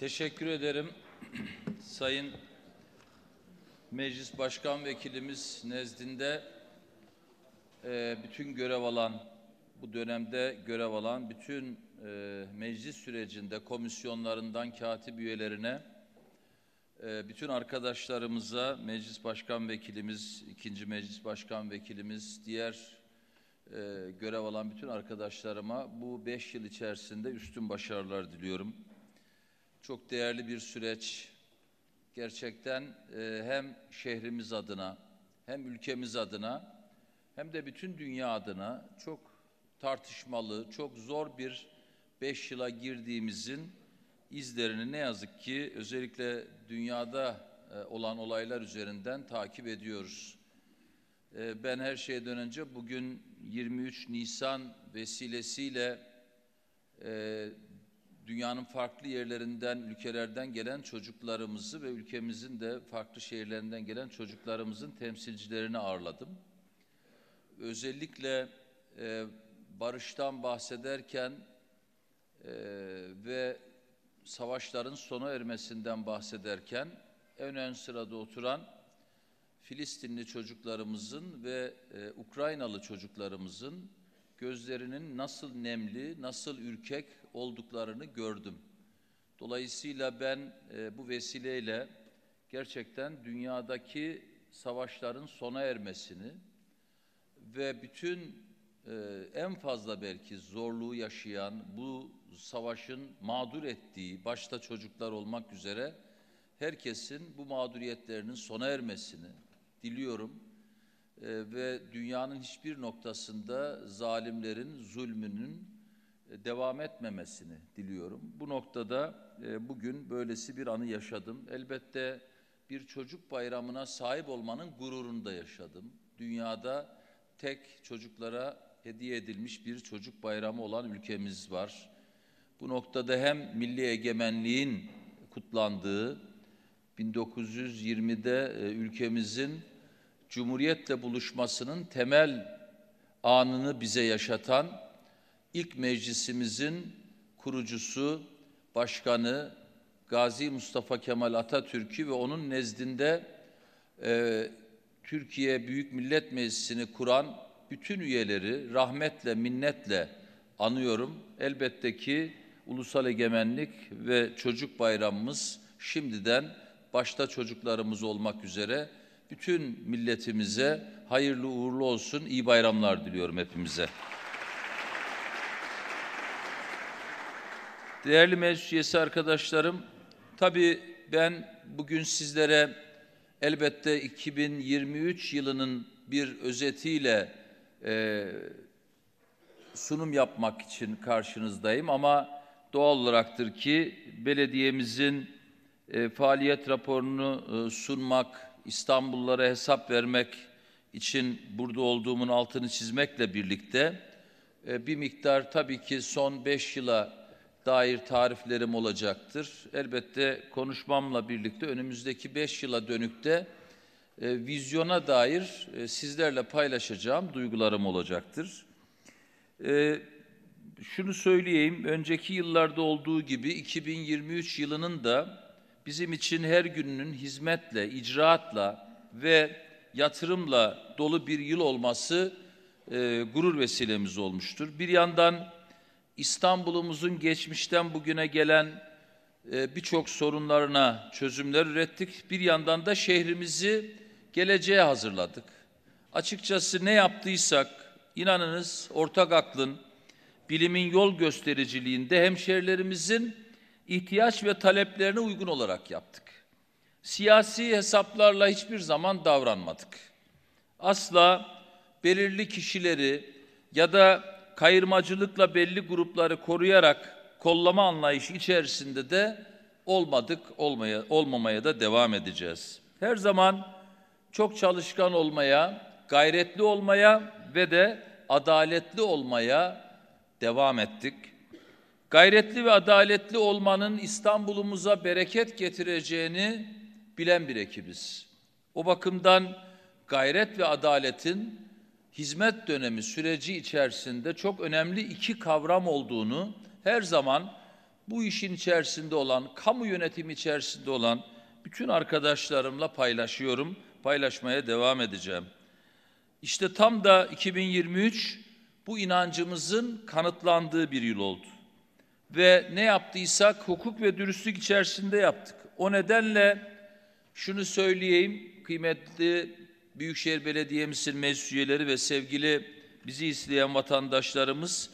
Teşekkür ederim Sayın Meclis Başkan Vekilimiz nezdinde e, bütün görev alan, bu dönemde görev alan bütün e, meclis sürecinde komisyonlarından katip üyelerine, e, bütün arkadaşlarımıza, Meclis Başkan Vekilimiz, ikinci Meclis Başkan Vekilimiz, diğer e, görev alan bütün arkadaşlarıma bu beş yıl içerisinde üstün başarılar diliyorum çok değerli bir süreç. Gerçekten e, hem şehrimiz adına, hem ülkemiz adına, hem de bütün dünya adına çok tartışmalı, çok zor bir beş yıla girdiğimizin izlerini ne yazık ki özellikle dünyada e, olan olaylar üzerinden takip ediyoruz. E, ben her şeye dönünce bugün 23 Nisan vesilesiyle e, dünyanın farklı yerlerinden, ülkelerden gelen çocuklarımızı ve ülkemizin de farklı şehirlerinden gelen çocuklarımızın temsilcilerini ağırladım. Özellikle e, barıştan bahsederken e, ve savaşların sona ermesinden bahsederken en ön sırada oturan Filistinli çocuklarımızın ve e, Ukraynalı çocuklarımızın gözlerinin nasıl nemli, nasıl ürkek olduklarını gördüm. Dolayısıyla ben e, bu vesileyle gerçekten dünyadaki savaşların sona ermesini ve bütün e, en fazla belki zorluğu yaşayan bu savaşın mağdur ettiği başta çocuklar olmak üzere herkesin bu mağduriyetlerinin sona ermesini diliyorum e, ve dünyanın hiçbir noktasında zalimlerin zulmünün devam etmemesini diliyorum. Bu noktada e, bugün böylesi bir anı yaşadım. Elbette bir çocuk bayramına sahip olmanın gururunda yaşadım. Dünyada tek çocuklara hediye edilmiş bir çocuk bayramı olan ülkemiz var. Bu noktada hem milli egemenliğin kutlandığı 1920'de e, ülkemizin cumhuriyetle buluşmasının temel anını bize yaşatan ilk meclisimizin kurucusu, başkanı Gazi Mustafa Kemal Atatürk'ü ve onun nezdinde e, Türkiye Büyük Millet Meclisi'ni kuran bütün üyeleri rahmetle, minnetle anıyorum. Elbette ki ulusal egemenlik ve çocuk bayramımız şimdiden başta çocuklarımız olmak üzere bütün milletimize hayırlı uğurlu olsun. iyi bayramlar diliyorum hepimize. Değerli meclis üyesi arkadaşlarım, tabii ben bugün sizlere elbette 2023 yılının bir özetiyle e, sunum yapmak için karşınızdayım ama doğal olaraktır ki belediyemizin e, faaliyet raporunu e, sunmak, İstanbullulara hesap vermek için burada olduğumun altını çizmekle birlikte e, bir miktar tabii ki son beş yıla dair tariflerim olacaktır. Elbette konuşmamla birlikte önümüzdeki beş yıla dönükte e, vizyona dair e, sizlerle paylaşacağım duygularım olacaktır. E, şunu söyleyeyim, önceki yıllarda olduğu gibi 2023 yılının da bizim için her gününün hizmetle, icraatla ve yatırımla dolu bir yıl olması e, gurur vesilemiz olmuştur. Bir yandan İstanbul'umuzun geçmişten bugüne gelen e, birçok sorunlarına çözümler ürettik. Bir yandan da şehrimizi geleceğe hazırladık. Açıkçası ne yaptıysak inanınız ortak aklın, bilimin yol göstericiliğinde hemşerilerimizin ihtiyaç ve taleplerine uygun olarak yaptık. Siyasi hesaplarla hiçbir zaman davranmadık. Asla belirli kişileri ya da kayırmacılıkla belli grupları koruyarak kollama anlayışı içerisinde de olmadık olmaya, olmamaya da devam edeceğiz. Her zaman çok çalışkan olmaya, gayretli olmaya ve de adaletli olmaya devam ettik. Gayretli ve adaletli olmanın İstanbul'umuza bereket getireceğini bilen bir ekibiz. O bakımdan gayret ve adaletin hizmet dönemi süreci içerisinde çok önemli iki kavram olduğunu her zaman bu işin içerisinde olan, kamu yönetimi içerisinde olan bütün arkadaşlarımla paylaşıyorum, paylaşmaya devam edeceğim. İşte tam da 2023 bu inancımızın kanıtlandığı bir yıl oldu. Ve ne yaptıysak hukuk ve dürüstlük içerisinde yaptık. O nedenle şunu söyleyeyim kıymetli Büyükşehir Belediye'mizin meclis üyeleri ve sevgili bizi isteyen vatandaşlarımız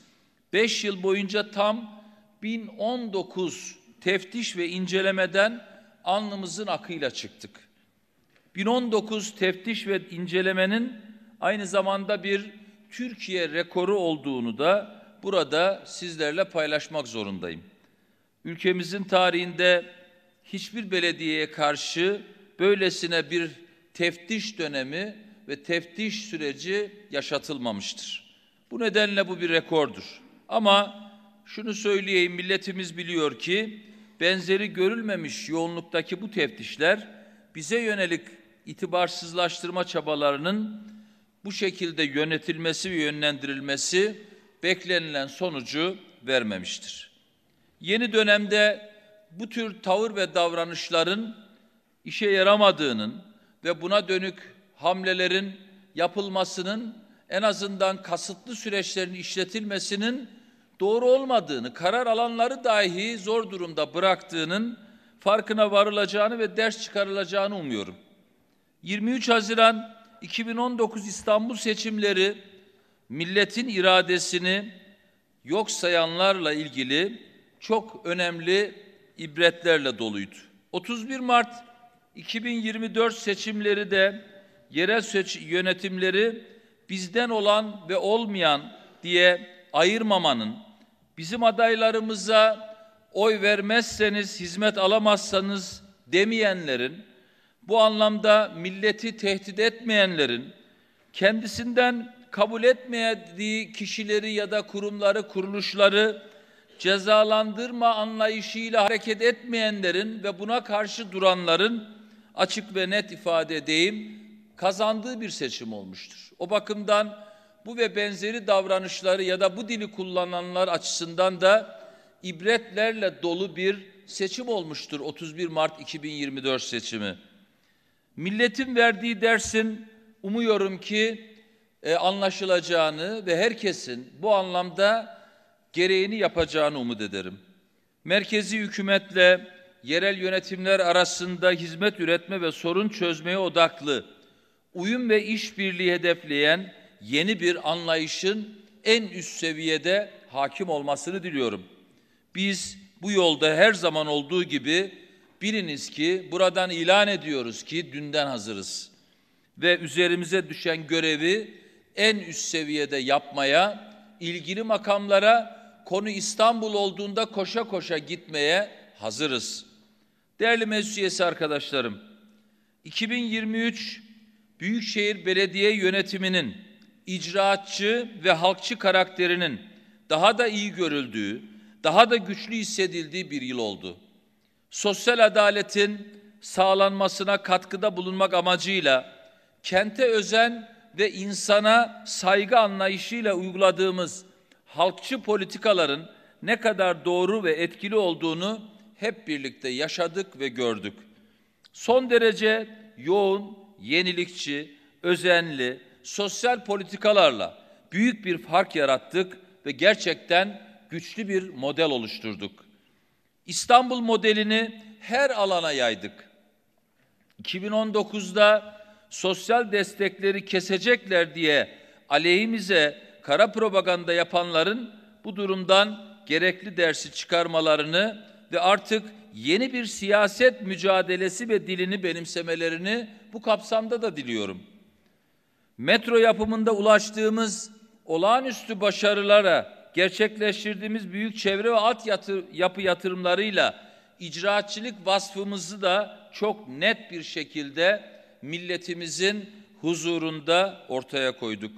5 yıl boyunca tam 1019 teftiş ve incelemeden alnımızın akıyla çıktık. 1019 teftiş ve incelemenin aynı zamanda bir Türkiye rekoru olduğunu da burada sizlerle paylaşmak zorundayım. Ülkemizin tarihinde hiçbir belediyeye karşı böylesine bir teftiş dönemi ve teftiş süreci yaşatılmamıştır. Bu nedenle bu bir rekordur. Ama şunu söyleyeyim milletimiz biliyor ki benzeri görülmemiş yoğunluktaki bu teftişler bize yönelik itibarsızlaştırma çabalarının bu şekilde yönetilmesi ve yönlendirilmesi beklenilen sonucu vermemiştir. Yeni dönemde bu tür tavır ve davranışların işe yaramadığının, ve buna dönük hamlelerin yapılmasının en azından kasıtlı süreçlerin işletilmesinin doğru olmadığını, karar alanları dahi zor durumda bıraktığının farkına varılacağını ve ders çıkarılacağını umuyorum. 23 Haziran 2019 İstanbul seçimleri milletin iradesini yok sayanlarla ilgili çok önemli ibretlerle doluydu. 31 Mart 2024 seçimleri de yerel seç yönetimleri bizden olan ve olmayan diye ayırmamanın, bizim adaylarımıza oy vermezseniz hizmet alamazsanız demeyenlerin, bu anlamda milleti tehdit etmeyenlerin, kendisinden kabul etmediği kişileri ya da kurumları, kuruluşları cezalandırma anlayışıyla hareket etmeyenlerin ve buna karşı duranların açık ve net ifade edeyim, kazandığı bir seçim olmuştur. O bakımdan bu ve benzeri davranışları ya da bu dili kullananlar açısından da ibretlerle dolu bir seçim olmuştur 31 Mart 2024 seçimi. Milletin verdiği dersin umuyorum ki e, anlaşılacağını ve herkesin bu anlamda gereğini yapacağını umut ederim. Merkezi hükümetle yerel yönetimler arasında hizmet üretme ve sorun çözmeye odaklı uyum ve işbirliği hedefleyen yeni bir anlayışın en üst seviyede hakim olmasını diliyorum. Biz bu yolda her zaman olduğu gibi biliniz ki buradan ilan ediyoruz ki dünden hazırız ve üzerimize düşen görevi en üst seviyede yapmaya, ilgili makamlara konu İstanbul olduğunda koşa koşa gitmeye hazırız.'' Değerli meclis üyesi arkadaşlarım, 2023 Büyükşehir Belediye Yönetimi'nin icraatçı ve halkçı karakterinin daha da iyi görüldüğü, daha da güçlü hissedildiği bir yıl oldu. Sosyal adaletin sağlanmasına katkıda bulunmak amacıyla kente özen ve insana saygı anlayışıyla uyguladığımız halkçı politikaların ne kadar doğru ve etkili olduğunu hep birlikte yaşadık ve gördük. Son derece yoğun, yenilikçi, özenli, sosyal politikalarla büyük bir fark yarattık ve gerçekten güçlü bir model oluşturduk. İstanbul modelini her alana yaydık. 2019'da sosyal destekleri kesecekler diye aleyhimize kara propaganda yapanların bu durumdan gerekli dersi çıkarmalarını ve artık yeni bir siyaset mücadelesi ve dilini benimsemelerini bu kapsamda da diliyorum. Metro yapımında ulaştığımız olağanüstü başarılara gerçekleştirdiğimiz büyük çevre ve alt yatır, yapı yatırımlarıyla icraatçılık vasfımızı da çok net bir şekilde milletimizin huzurunda ortaya koyduk.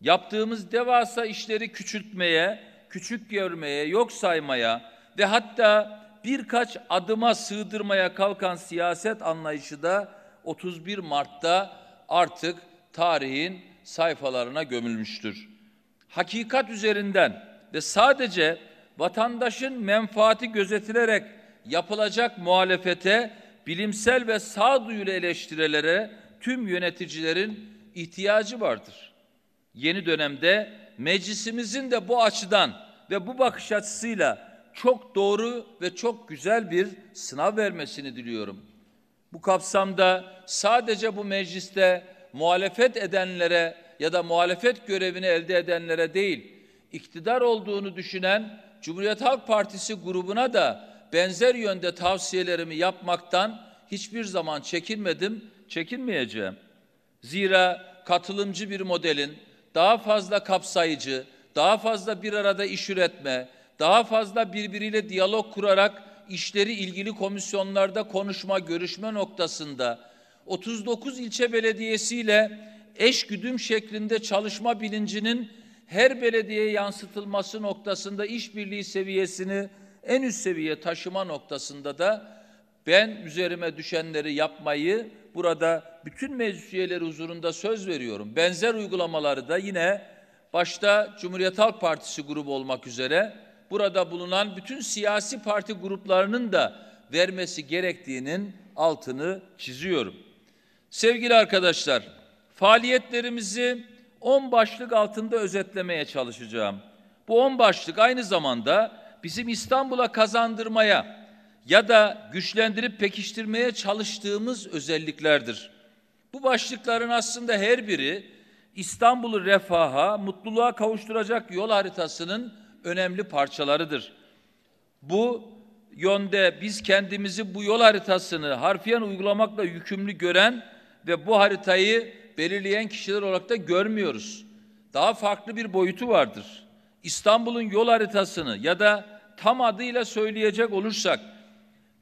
Yaptığımız devasa işleri küçültmeye, küçük görmeye, yok saymaya, ve hatta birkaç adıma sığdırmaya kalkan siyaset anlayışı da 31 Mart'ta artık tarihin sayfalarına gömülmüştür. Hakikat üzerinden ve sadece vatandaşın menfaati gözetilerek yapılacak muhalefete, bilimsel ve sağduyulu eleştirilere tüm yöneticilerin ihtiyacı vardır. Yeni dönemde meclisimizin de bu açıdan ve bu bakış açısıyla çok doğru ve çok güzel bir sınav vermesini diliyorum. Bu kapsamda sadece bu mecliste muhalefet edenlere ya da muhalefet görevini elde edenlere değil, iktidar olduğunu düşünen Cumhuriyet Halk Partisi grubuna da benzer yönde tavsiyelerimi yapmaktan hiçbir zaman çekinmedim, çekinmeyeceğim. Zira katılımcı bir modelin daha fazla kapsayıcı, daha fazla bir arada iş üretme, daha fazla birbiriyle diyalog kurarak işleri ilgili komisyonlarda konuşma, görüşme noktasında 39 ilçe belediyesiyle eş güdüm şeklinde çalışma bilincinin her belediyeye yansıtılması noktasında işbirliği seviyesini en üst seviye taşıma noktasında da ben üzerime düşenleri yapmayı burada bütün meclis üyeleri huzurunda söz veriyorum. Benzer uygulamaları da yine başta Cumhuriyet Halk Partisi grubu olmak üzere burada bulunan bütün siyasi parti gruplarının da vermesi gerektiğinin altını çiziyorum. Sevgili arkadaşlar, faaliyetlerimizi 10 başlık altında özetlemeye çalışacağım. Bu 10 başlık aynı zamanda bizim İstanbul'a kazandırmaya ya da güçlendirip pekiştirmeye çalıştığımız özelliklerdir. Bu başlıkların aslında her biri İstanbul'u refaha, mutluluğa kavuşturacak yol haritasının önemli parçalarıdır. Bu yönde biz kendimizi bu yol haritasını harfiyen uygulamakla yükümlü gören ve bu haritayı belirleyen kişiler olarak da görmüyoruz. Daha farklı bir boyutu vardır. İstanbul'un yol haritasını ya da tam adıyla söyleyecek olursak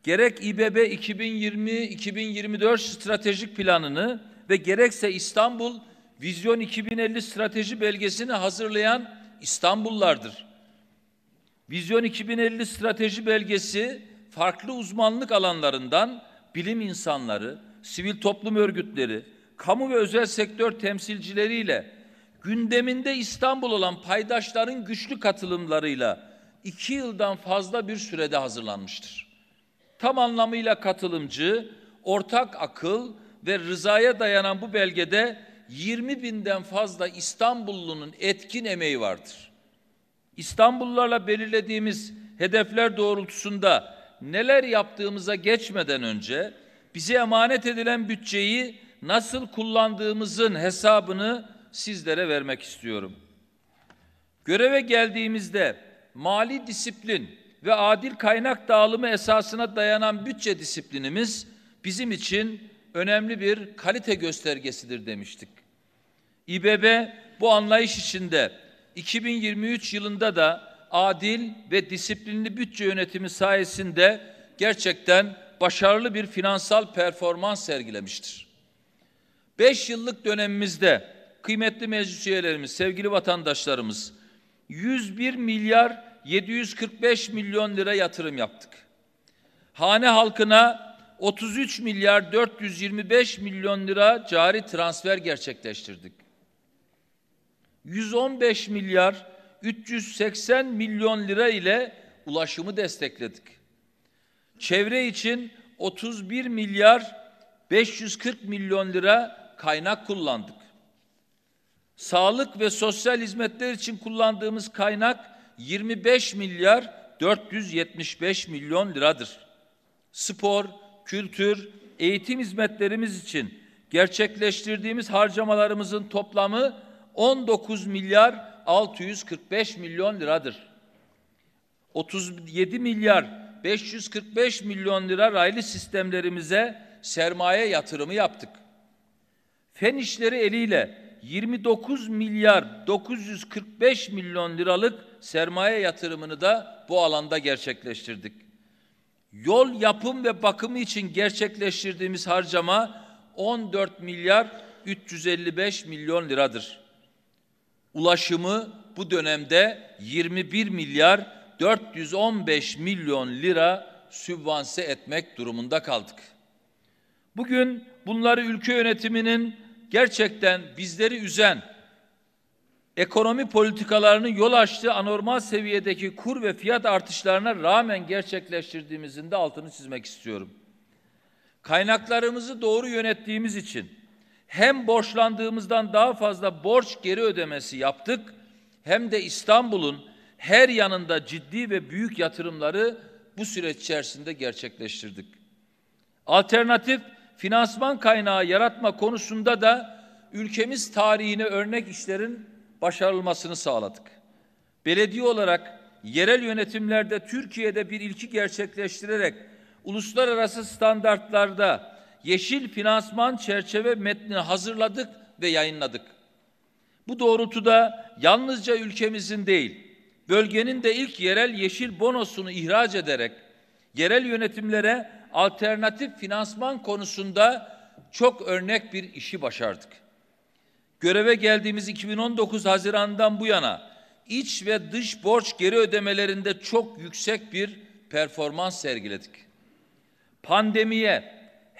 gerek İBB 2020-2024 stratejik planını ve gerekse İstanbul Vizyon 2050 strateji belgesini hazırlayan İstanbullardır. Vizyon 2050 strateji belgesi farklı uzmanlık alanlarından bilim insanları, sivil toplum örgütleri, kamu ve özel sektör temsilcileriyle gündeminde İstanbul olan paydaşların güçlü katılımlarıyla iki yıldan fazla bir sürede hazırlanmıştır. Tam anlamıyla katılımcı, ortak akıl ve rızaya dayanan bu belgede 20 binden fazla İstanbullunun etkin emeği vardır. İstanbullularla belirlediğimiz hedefler doğrultusunda neler yaptığımıza geçmeden önce bize emanet edilen bütçeyi nasıl kullandığımızın hesabını sizlere vermek istiyorum. Göreve geldiğimizde mali disiplin ve adil kaynak dağılımı esasına dayanan bütçe disiplinimiz bizim için önemli bir kalite göstergesidir demiştik. İBB bu anlayış içinde 2023 yılında da adil ve disiplinli bütçe yönetimi sayesinde gerçekten başarılı bir finansal performans sergilemiştir. 5 yıllık dönemimizde kıymetli meclis üyelerimiz, sevgili vatandaşlarımız 101 milyar 745 milyon lira yatırım yaptık. Hane halkına 33 milyar 425 milyon lira cari transfer gerçekleştirdik. 115 milyar 380 milyon lira ile ulaşımı destekledik. Çevre için 31 milyar 540 milyon lira kaynak kullandık. Sağlık ve sosyal hizmetler için kullandığımız kaynak 25 milyar 475 milyon liradır. Spor, kültür, eğitim hizmetlerimiz için gerçekleştirdiğimiz harcamalarımızın toplamı 19 milyar 645 milyon liradır. 37 milyar 545 milyon lira raylı sistemlerimize sermaye yatırımı yaptık. Fen işleri eliyle 29 milyar 945 milyon liralık sermaye yatırımını da bu alanda gerçekleştirdik. Yol yapım ve bakımı için gerçekleştirdiğimiz harcama 14 milyar 355 milyon liradır ulaşımı bu dönemde 21 milyar 415 milyon lira sübvanse etmek durumunda kaldık. Bugün bunları ülke yönetiminin gerçekten bizleri üzen ekonomi politikalarının yol açtığı anormal seviyedeki kur ve fiyat artışlarına rağmen gerçekleştirdiğimizin de altını çizmek istiyorum. Kaynaklarımızı doğru yönettiğimiz için hem borçlandığımızdan daha fazla borç geri ödemesi yaptık hem de İstanbul'un her yanında ciddi ve büyük yatırımları bu süreç içerisinde gerçekleştirdik. Alternatif finansman kaynağı yaratma konusunda da ülkemiz tarihine örnek işlerin başarılmasını sağladık. Belediye olarak yerel yönetimlerde Türkiye'de bir ilki gerçekleştirerek uluslararası standartlarda yeşil finansman çerçeve metnini hazırladık ve yayınladık. Bu doğrultuda yalnızca ülkemizin değil, bölgenin de ilk yerel yeşil bonosunu ihraç ederek yerel yönetimlere alternatif finansman konusunda çok örnek bir işi başardık. Göreve geldiğimiz 2019 Haziran'dan bu yana iç ve dış borç geri ödemelerinde çok yüksek bir performans sergiledik. Pandemiye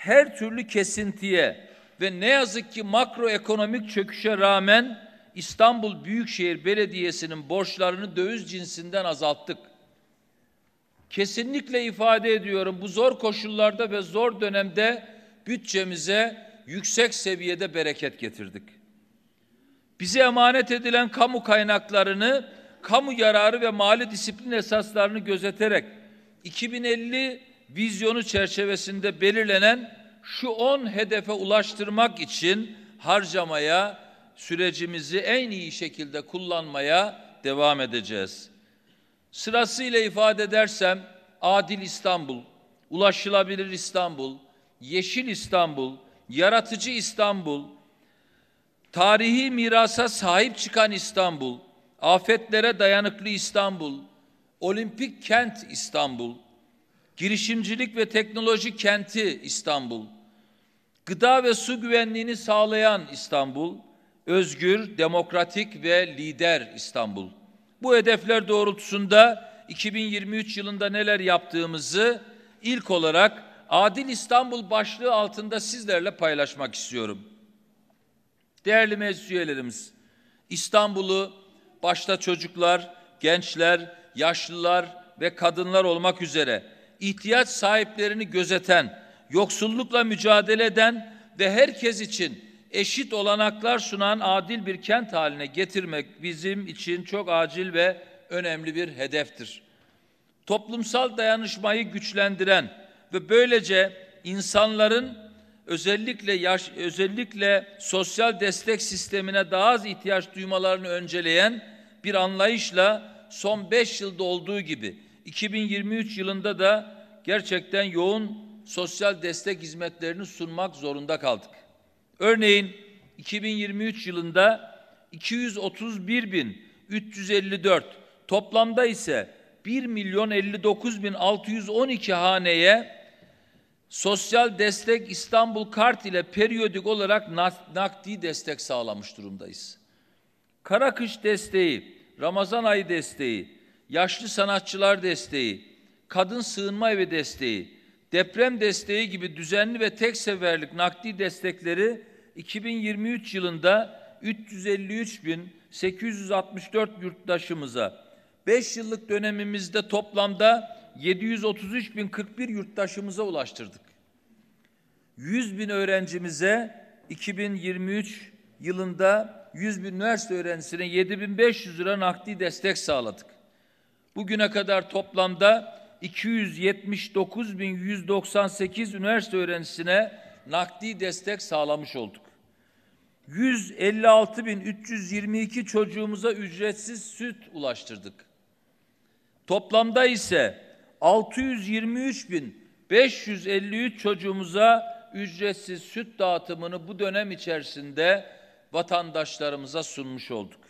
her türlü kesintiye ve ne yazık ki makroekonomik çöküşe rağmen İstanbul Büyükşehir Belediyesi'nin borçlarını döviz cinsinden azalttık. Kesinlikle ifade ediyorum bu zor koşullarda ve zor dönemde bütçemize yüksek seviyede bereket getirdik. Bize emanet edilen kamu kaynaklarını kamu yararı ve mali disiplin esaslarını gözeterek 2050 vizyonu çerçevesinde belirlenen şu 10 hedefe ulaştırmak için harcamaya, sürecimizi en iyi şekilde kullanmaya devam edeceğiz. Sırasıyla ifade edersem adil İstanbul, ulaşılabilir İstanbul, yeşil İstanbul, yaratıcı İstanbul, tarihi mirasa sahip çıkan İstanbul, afetlere dayanıklı İstanbul, olimpik kent İstanbul, girişimcilik ve teknoloji kenti İstanbul, gıda ve su güvenliğini sağlayan İstanbul, özgür, demokratik ve lider İstanbul. Bu hedefler doğrultusunda 2023 yılında neler yaptığımızı ilk olarak Adil İstanbul başlığı altında sizlerle paylaşmak istiyorum. Değerli meclis üyelerimiz, İstanbul'u başta çocuklar, gençler, yaşlılar ve kadınlar olmak üzere ihtiyaç sahiplerini gözeten, yoksullukla mücadele eden ve herkes için eşit olanaklar sunan adil bir kent haline getirmek bizim için çok acil ve önemli bir hedeftir. Toplumsal dayanışmayı güçlendiren ve böylece insanların özellikle yaş, özellikle sosyal destek sistemine daha az ihtiyaç duymalarını önceleyen bir anlayışla son beş yılda olduğu gibi 2023 yılında da gerçekten yoğun sosyal destek hizmetlerini sunmak zorunda kaldık. Örneğin 2023 yılında 231.354 toplamda ise 1 milyon 59 bin 612 haneye sosyal destek İstanbul Kart ile periyodik olarak nakdi destek sağlamış durumdayız. Karakış desteği, Ramazan ayı desteği, yaşlı sanatçılar desteği, kadın sığınma evi desteği, deprem desteği gibi düzenli ve tek seferlik nakdi destekleri 2023 yılında 353.864 yurttaşımıza, 5 yıllık dönemimizde toplamda 733.041 yurttaşımıza ulaştırdık. 100 bin öğrencimize 2023 yılında 100 bin üniversite öğrencisine 7500 lira nakdi destek sağladık. Bugüne kadar toplamda 279.198 üniversite öğrencisine nakdi destek sağlamış olduk. 156.322 çocuğumuza ücretsiz süt ulaştırdık. Toplamda ise 623.553 çocuğumuza ücretsiz süt dağıtımını bu dönem içerisinde vatandaşlarımıza sunmuş olduk.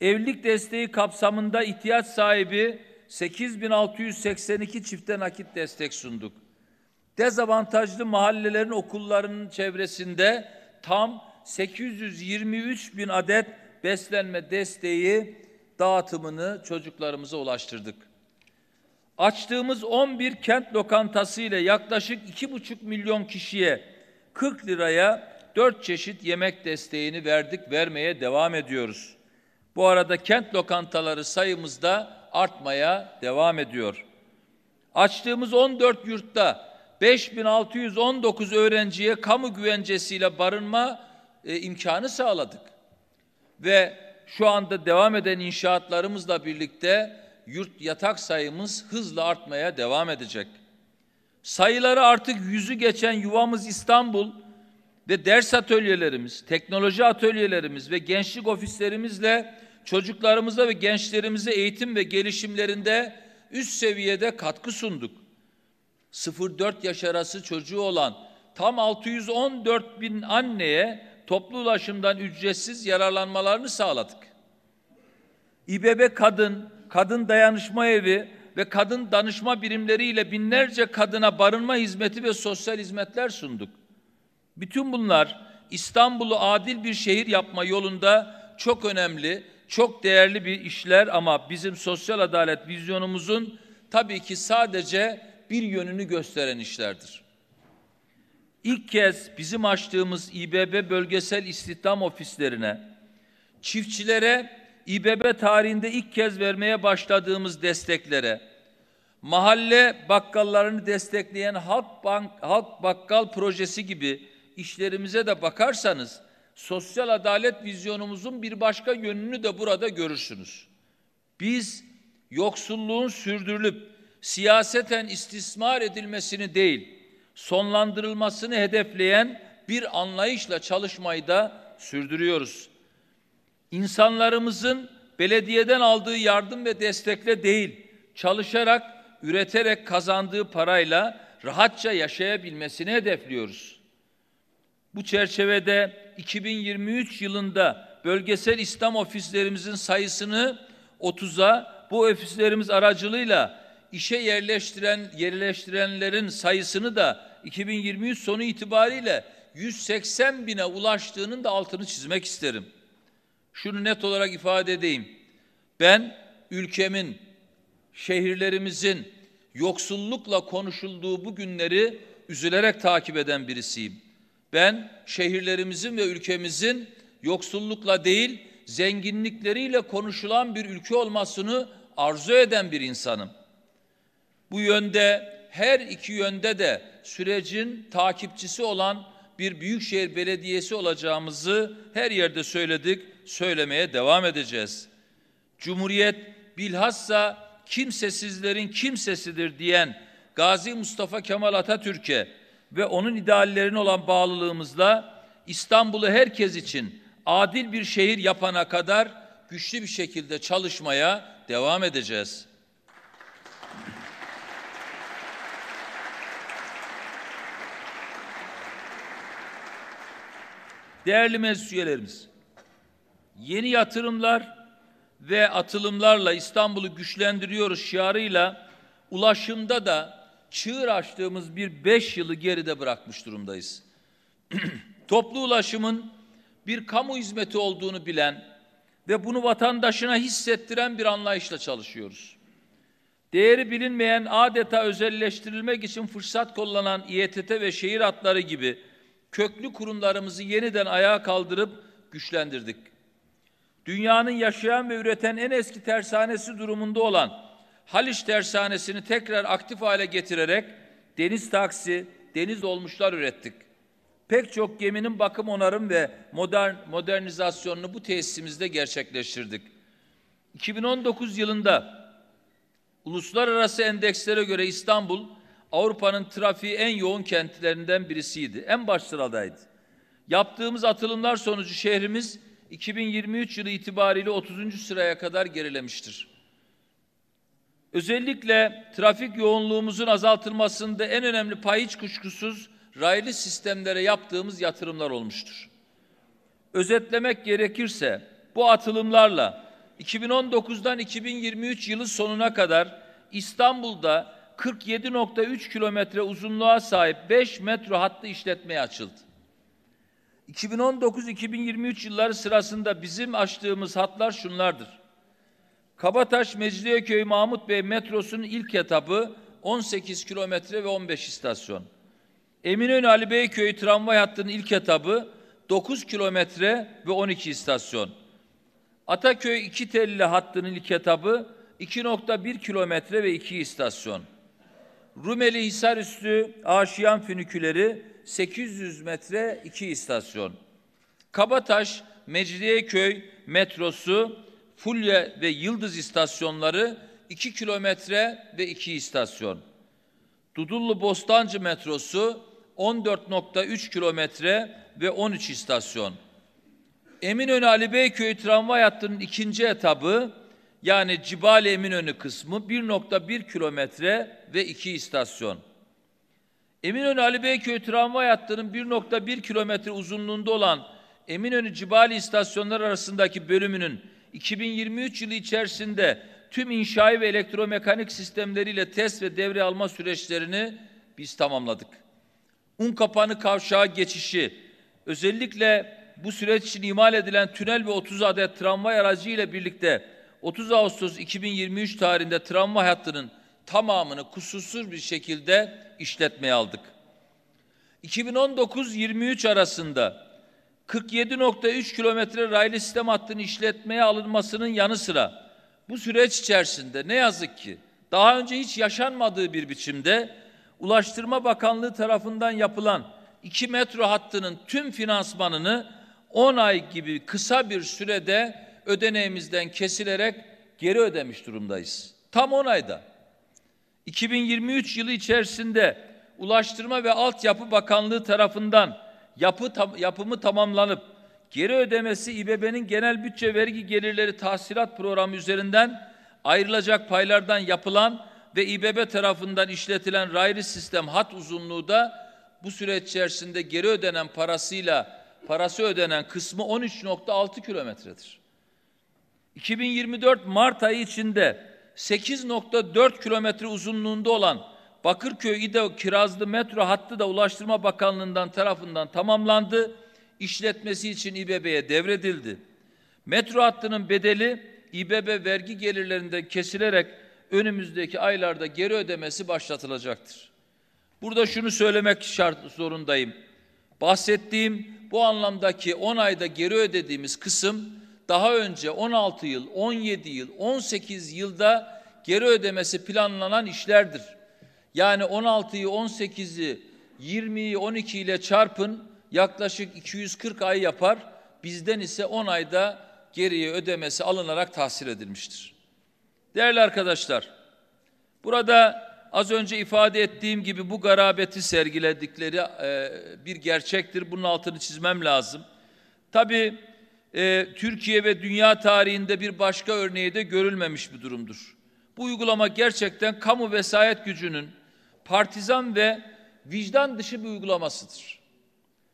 Evlilik desteği kapsamında ihtiyaç sahibi 8682 çifte nakit destek sunduk. Dezavantajlı mahallelerin okullarının çevresinde tam 823 bin adet beslenme desteği dağıtımını çocuklarımıza ulaştırdık. Açtığımız 11 kent lokantası ile yaklaşık 2,5 milyon kişiye 40 liraya 4 çeşit yemek desteğini verdik, vermeye devam ediyoruz. Bu arada kent lokantaları sayımızda artmaya devam ediyor. Açtığımız 14 yurtta 5619 öğrenciye kamu güvencesiyle barınma e, imkanı sağladık. Ve şu anda devam eden inşaatlarımızla birlikte yurt yatak sayımız hızla artmaya devam edecek. Sayıları artık yüzü geçen yuvamız İstanbul ve ders atölyelerimiz, teknoloji atölyelerimiz ve gençlik ofislerimizle çocuklarımıza ve gençlerimize eğitim ve gelişimlerinde üst seviyede katkı sunduk. 0-4 yaş arası çocuğu olan tam 614 bin anneye toplu ulaşımdan ücretsiz yararlanmalarını sağladık. İBB Kadın, Kadın Dayanışma Evi ve kadın danışma birimleriyle binlerce kadına barınma hizmeti ve sosyal hizmetler sunduk. Bütün bunlar İstanbul'u adil bir şehir yapma yolunda çok önemli çok değerli bir işler ama bizim sosyal adalet vizyonumuzun tabii ki sadece bir yönünü gösteren işlerdir. İlk kez bizim açtığımız İBB bölgesel istihdam ofislerine çiftçilere İBB tarihinde ilk kez vermeye başladığımız desteklere, mahalle bakkallarını destekleyen Halk, Bank, Halk Bakkal projesi gibi işlerimize de bakarsanız sosyal adalet vizyonumuzun bir başka yönünü de burada görürsünüz. Biz yoksulluğun sürdürülüp siyaseten istismar edilmesini değil, sonlandırılmasını hedefleyen bir anlayışla çalışmayı da sürdürüyoruz. İnsanlarımızın belediyeden aldığı yardım ve destekle değil, çalışarak, üreterek kazandığı parayla rahatça yaşayabilmesini hedefliyoruz. Bu çerçevede 2023 yılında bölgesel İslam ofislerimizin sayısını 30'a bu ofislerimiz aracılığıyla işe yerleştiren yerleştirenlerin sayısını da 2023 sonu itibariyle 180 bine ulaştığının da altını çizmek isterim. Şunu net olarak ifade edeyim. Ben ülkemin, şehirlerimizin yoksullukla konuşulduğu bu günleri üzülerek takip eden birisiyim. Ben şehirlerimizin ve ülkemizin yoksullukla değil zenginlikleriyle konuşulan bir ülke olmasını arzu eden bir insanım. Bu yönde her iki yönde de sürecin takipçisi olan bir büyükşehir belediyesi olacağımızı her yerde söyledik, söylemeye devam edeceğiz. Cumhuriyet bilhassa kimsesizlerin kimsesidir diyen Gazi Mustafa Kemal Atatürk'e ve onun ideallerine olan bağlılığımızla İstanbul'u herkes için adil bir şehir yapana kadar güçlü bir şekilde çalışmaya devam edeceğiz. Değerli meclis üyelerimiz, yeni yatırımlar ve atılımlarla İstanbul'u güçlendiriyoruz şiarıyla ulaşımda da çığır açtığımız bir beş yılı geride bırakmış durumdayız. Toplu ulaşımın bir kamu hizmeti olduğunu bilen ve bunu vatandaşına hissettiren bir anlayışla çalışıyoruz. Değeri bilinmeyen adeta özelleştirilmek için fırsat kullanan İETT ve şehir hatları gibi köklü kurumlarımızı yeniden ayağa kaldırıp güçlendirdik. Dünyanın yaşayan ve üreten en eski tersanesi durumunda olan Haliç Tersanesi'ni tekrar aktif hale getirerek deniz taksi, deniz dolmuşlar ürettik. Pek çok geminin bakım, onarım ve modern modernizasyonunu bu tesisimizde gerçekleştirdik. 2019 yılında uluslararası endekslere göre İstanbul Avrupa'nın trafiği en yoğun kentlerinden birisiydi. En baş sıradaydı. Yaptığımız atılımlar sonucu şehrimiz 2023 yılı itibariyle 30. sıraya kadar gerilemiştir. Özellikle trafik yoğunluğumuzun azaltılmasında en önemli pay hiç kuşkusuz raylı sistemlere yaptığımız yatırımlar olmuştur. Özetlemek gerekirse bu atılımlarla 2019'dan 2023 yılı sonuna kadar İstanbul'da 47.3 kilometre uzunluğa sahip 5 metro hattı işletmeye açıldı. 2019-2023 yılları sırasında bizim açtığımız hatlar şunlardır. Kabataş Mecidiyeköy Mahmut Bey metrosunun ilk etabı 18 kilometre ve 15 istasyon. Eminönü Ali Beyköy tramvay hattının ilk etabı 9 kilometre ve 12 istasyon. Ataköy 2 telli hattının ilk etabı 2.1 kilometre ve 2 istasyon. Rumeli Hisarüstü Aşiyan Füniküleri 800 metre 2 istasyon. Kabataş Mecidiyeköy metrosu Fulya ve Yıldız istasyonları 2 kilometre ve 2 istasyon. Dudullu Bostancı metrosu 14.3 kilometre ve 13 istasyon. Eminönü Ali Beyköy tramvay hattının ikinci etabı yani Cibali Eminönü kısmı 1.1 kilometre ve 2 istasyon. Eminönü Ali Beyköy tramvay hattının 1.1 kilometre uzunluğunda olan Eminönü Cibali istasyonları arasındaki bölümünün 2023 yılı içerisinde tüm inşai ve elektromekanik sistemleriyle test ve devre alma süreçlerini biz tamamladık. Un kapanı kavşağı geçişi, özellikle bu süreç için imal edilen tünel ve 30 adet tramvay aracı ile birlikte 30 Ağustos 2023 tarihinde tramvay hattının tamamını kusursuz bir şekilde işletmeye aldık. 2019-23 arasında 47.3 kilometre raylı sistem hattının işletmeye alınmasının yanı sıra bu süreç içerisinde ne yazık ki daha önce hiç yaşanmadığı bir biçimde Ulaştırma Bakanlığı tarafından yapılan 2 metro hattının tüm finansmanını 10 ay gibi kısa bir sürede ödeneğimizden kesilerek geri ödemiş durumdayız. Tam 10 ayda. 2023 yılı içerisinde Ulaştırma ve Altyapı Bakanlığı tarafından yapı tam, yapımı tamamlanıp geri ödemesi İBB'nin genel bütçe vergi gelirleri tahsilat programı üzerinden ayrılacak paylardan yapılan ve İBB tarafından işletilen raylı sistem hat uzunluğu da bu süreç içerisinde geri ödenen parasıyla parası ödenen kısmı 13.6 kilometredir. 2024 Mart ayı içinde 8.4 kilometre uzunluğunda olan Bakırköy İde Kirazlı metro hattı da Ulaştırma Bakanlığından tarafından tamamlandı. İşletmesi için İBB'ye devredildi. Metro hattının bedeli İBB vergi gelirlerinde kesilerek önümüzdeki aylarda geri ödemesi başlatılacaktır. Burada şunu söylemek şart zorundayım. Bahsettiğim bu anlamdaki 10 ayda geri ödediğimiz kısım daha önce 16 yıl, 17 yıl, 18 yılda geri ödemesi planlanan işlerdir. Yani 16'yı, 18'i, 20'yi, 12 ile çarpın yaklaşık 240 ay yapar. Bizden ise 10 ayda geriye ödemesi alınarak tahsil edilmiştir. Değerli arkadaşlar, burada az önce ifade ettiğim gibi bu garabeti sergiledikleri e, bir gerçektir. Bunun altını çizmem lazım. Tabii e, Türkiye ve dünya tarihinde bir başka örneği de görülmemiş bir durumdur. Bu uygulama gerçekten kamu vesayet gücünün partizan ve vicdan dışı bir uygulamasıdır.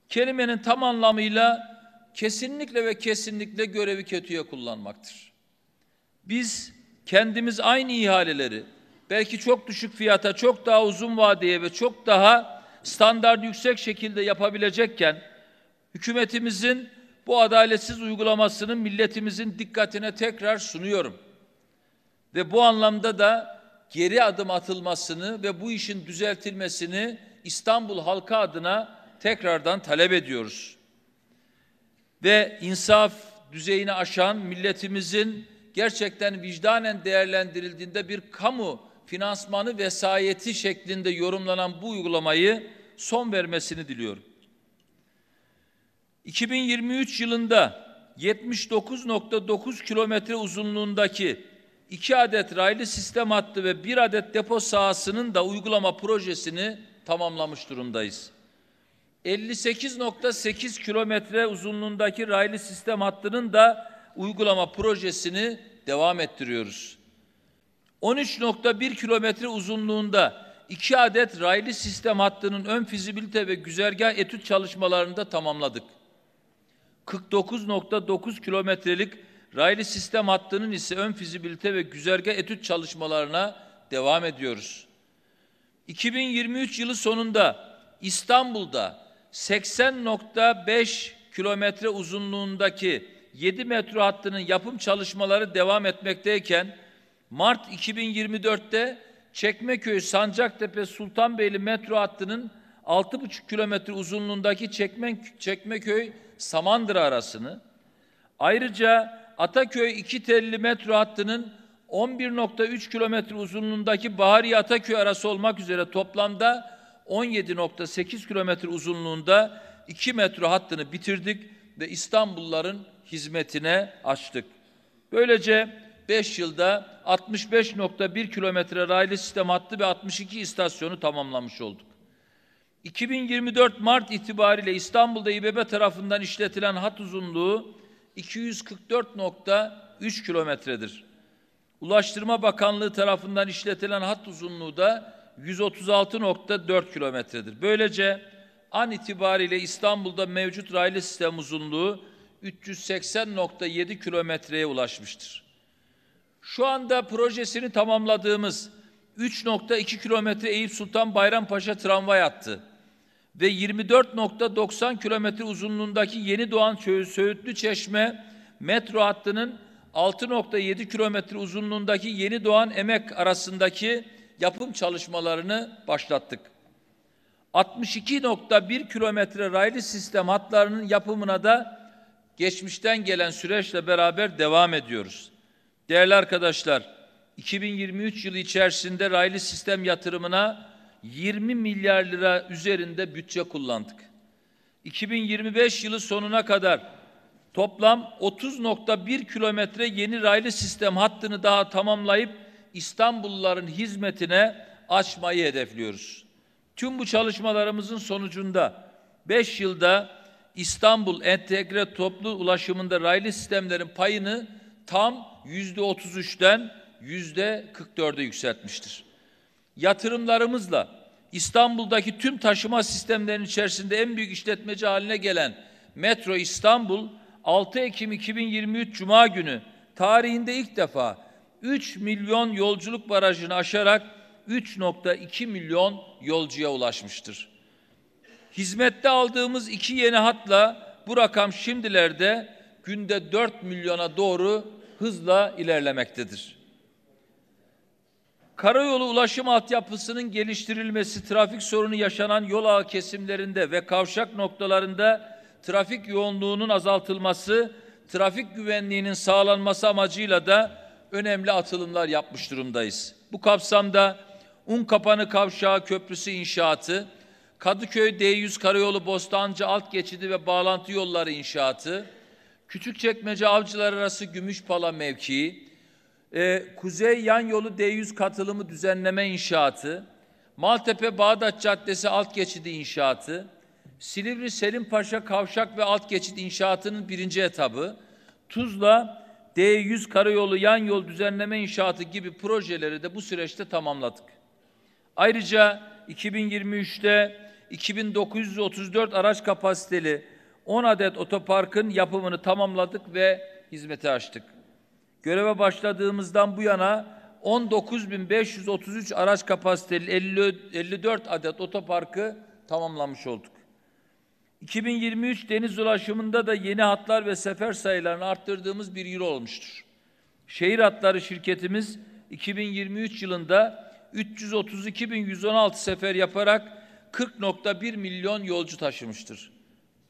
Kelimenin tam anlamıyla kesinlikle ve kesinlikle görevi kötüye kullanmaktır. Biz kendimiz aynı ihaleleri belki çok düşük fiyata, çok daha uzun vadeye ve çok daha standart yüksek şekilde yapabilecekken hükümetimizin bu adaletsiz uygulamasının milletimizin dikkatine tekrar sunuyorum. Ve bu anlamda da geri adım atılmasını ve bu işin düzeltilmesini İstanbul halkı adına tekrardan talep ediyoruz. Ve insaf düzeyini aşan milletimizin gerçekten vicdanen değerlendirildiğinde bir kamu finansmanı vesayeti şeklinde yorumlanan bu uygulamayı son vermesini diliyorum. 2023 yılında 79.9 kilometre uzunluğundaki 2 adet raylı sistem hattı ve 1 adet depo sahasının da uygulama projesini tamamlamış durumdayız. 58.8 kilometre uzunluğundaki raylı sistem hattının da uygulama projesini devam ettiriyoruz. 13.1 kilometre uzunluğunda 2 adet raylı sistem hattının ön fizibilite ve güzergah etüt çalışmalarını da tamamladık. 49.9 kilometrelik Raylı sistem hattının ise ön fizibilite ve güzergah etüt çalışmalarına devam ediyoruz. 2023 yılı sonunda İstanbul'da 80.5 kilometre uzunluğundaki 7 metro hattının yapım çalışmaları devam etmekteyken Mart 2024'te Çekmeköy Sancaktepe Sultanbeyli metro hattının 6,5 kilometre uzunluğundaki Çekmeköy Samandıra arasını ayrıca Ataköy 2 telli metro hattının 11.3 kilometre uzunluğundaki Bahariye Ataköy arası olmak üzere toplamda 17.8 kilometre uzunluğunda 2 metro hattını bitirdik ve İstanbulluların hizmetine açtık. Böylece 5 yılda 65.1 kilometre raylı sistem hattı ve 62 istasyonu tamamlamış olduk. 2024 Mart itibariyle İstanbul'da İBB tarafından işletilen hat uzunluğu 244.3 kilometredir. Ulaştırma Bakanlığı tarafından işletilen hat uzunluğu da 136.4 kilometredir. Böylece an itibariyle İstanbul'da mevcut raylı sistem uzunluğu 380.7 kilometreye ulaşmıştır. Şu anda projesini tamamladığımız 3.2 kilometre Eyüp Sultan Bayrampaşa tramvay attı ve 24.90 kilometre uzunluğundaki yeni doğan Söğütlü Çeşme metro hattının 6.7 kilometre uzunluğundaki yeni doğan emek arasındaki yapım çalışmalarını başlattık. 62.1 kilometre raylı sistem hatlarının yapımına da geçmişten gelen süreçle beraber devam ediyoruz. Değerli arkadaşlar, 2023 yılı içerisinde raylı sistem yatırımına 20 milyar lira üzerinde bütçe kullandık. 2025 yılı sonuna kadar toplam 30.1 kilometre yeni raylı sistem hattını daha tamamlayıp İstanbulluların hizmetine açmayı hedefliyoruz. Tüm bu çalışmalarımızın sonucunda 5 yılda İstanbul entegre toplu ulaşımında raylı sistemlerin payını tam yüzde %33'ten yüzde %44'e yükseltmiştir yatırımlarımızla İstanbul'daki tüm taşıma sistemlerinin içerisinde en büyük işletmeci haline gelen Metro İstanbul 6 Ekim 2023 Cuma günü tarihinde ilk defa 3 milyon yolculuk barajını aşarak 3.2 milyon yolcuya ulaşmıştır. Hizmette aldığımız iki yeni hatla bu rakam şimdilerde günde 4 milyona doğru hızla ilerlemektedir. Karayolu ulaşım altyapısının geliştirilmesi, trafik sorunu yaşanan yol ağı kesimlerinde ve kavşak noktalarında trafik yoğunluğunun azaltılması, trafik güvenliğinin sağlanması amacıyla da önemli atılımlar yapmış durumdayız. Bu kapsamda Unkapanı Kavşağı Köprüsü inşaatı, Kadıköy D100 Karayolu Bostancı alt geçidi ve bağlantı yolları inşaatı, Küçükçekmece Avcılar Arası Gümüşpala mevkii, e, Kuzey Yan Yolu D100 katılımı düzenleme inşaatı, Maltepe Bağdat Caddesi alt geçidi inşaatı, Silivri Selim Paşa Kavşak ve alt geçit inşaatının birinci etabı, Tuzla D100 karayolu yan yol düzenleme inşaatı gibi projeleri de bu süreçte tamamladık. Ayrıca 2023'te 2934 araç kapasiteli 10 adet otoparkın yapımını tamamladık ve hizmete açtık. Göreve başladığımızdan bu yana 19.533 araç kapasiteli 54 adet otoparkı tamamlamış olduk. 2023 deniz ulaşımında da yeni hatlar ve sefer sayılarını arttırdığımız bir yıl olmuştur. Şehir hatları şirketimiz 2023 yılında 332.116 sefer yaparak 40.1 milyon yolcu taşımıştır.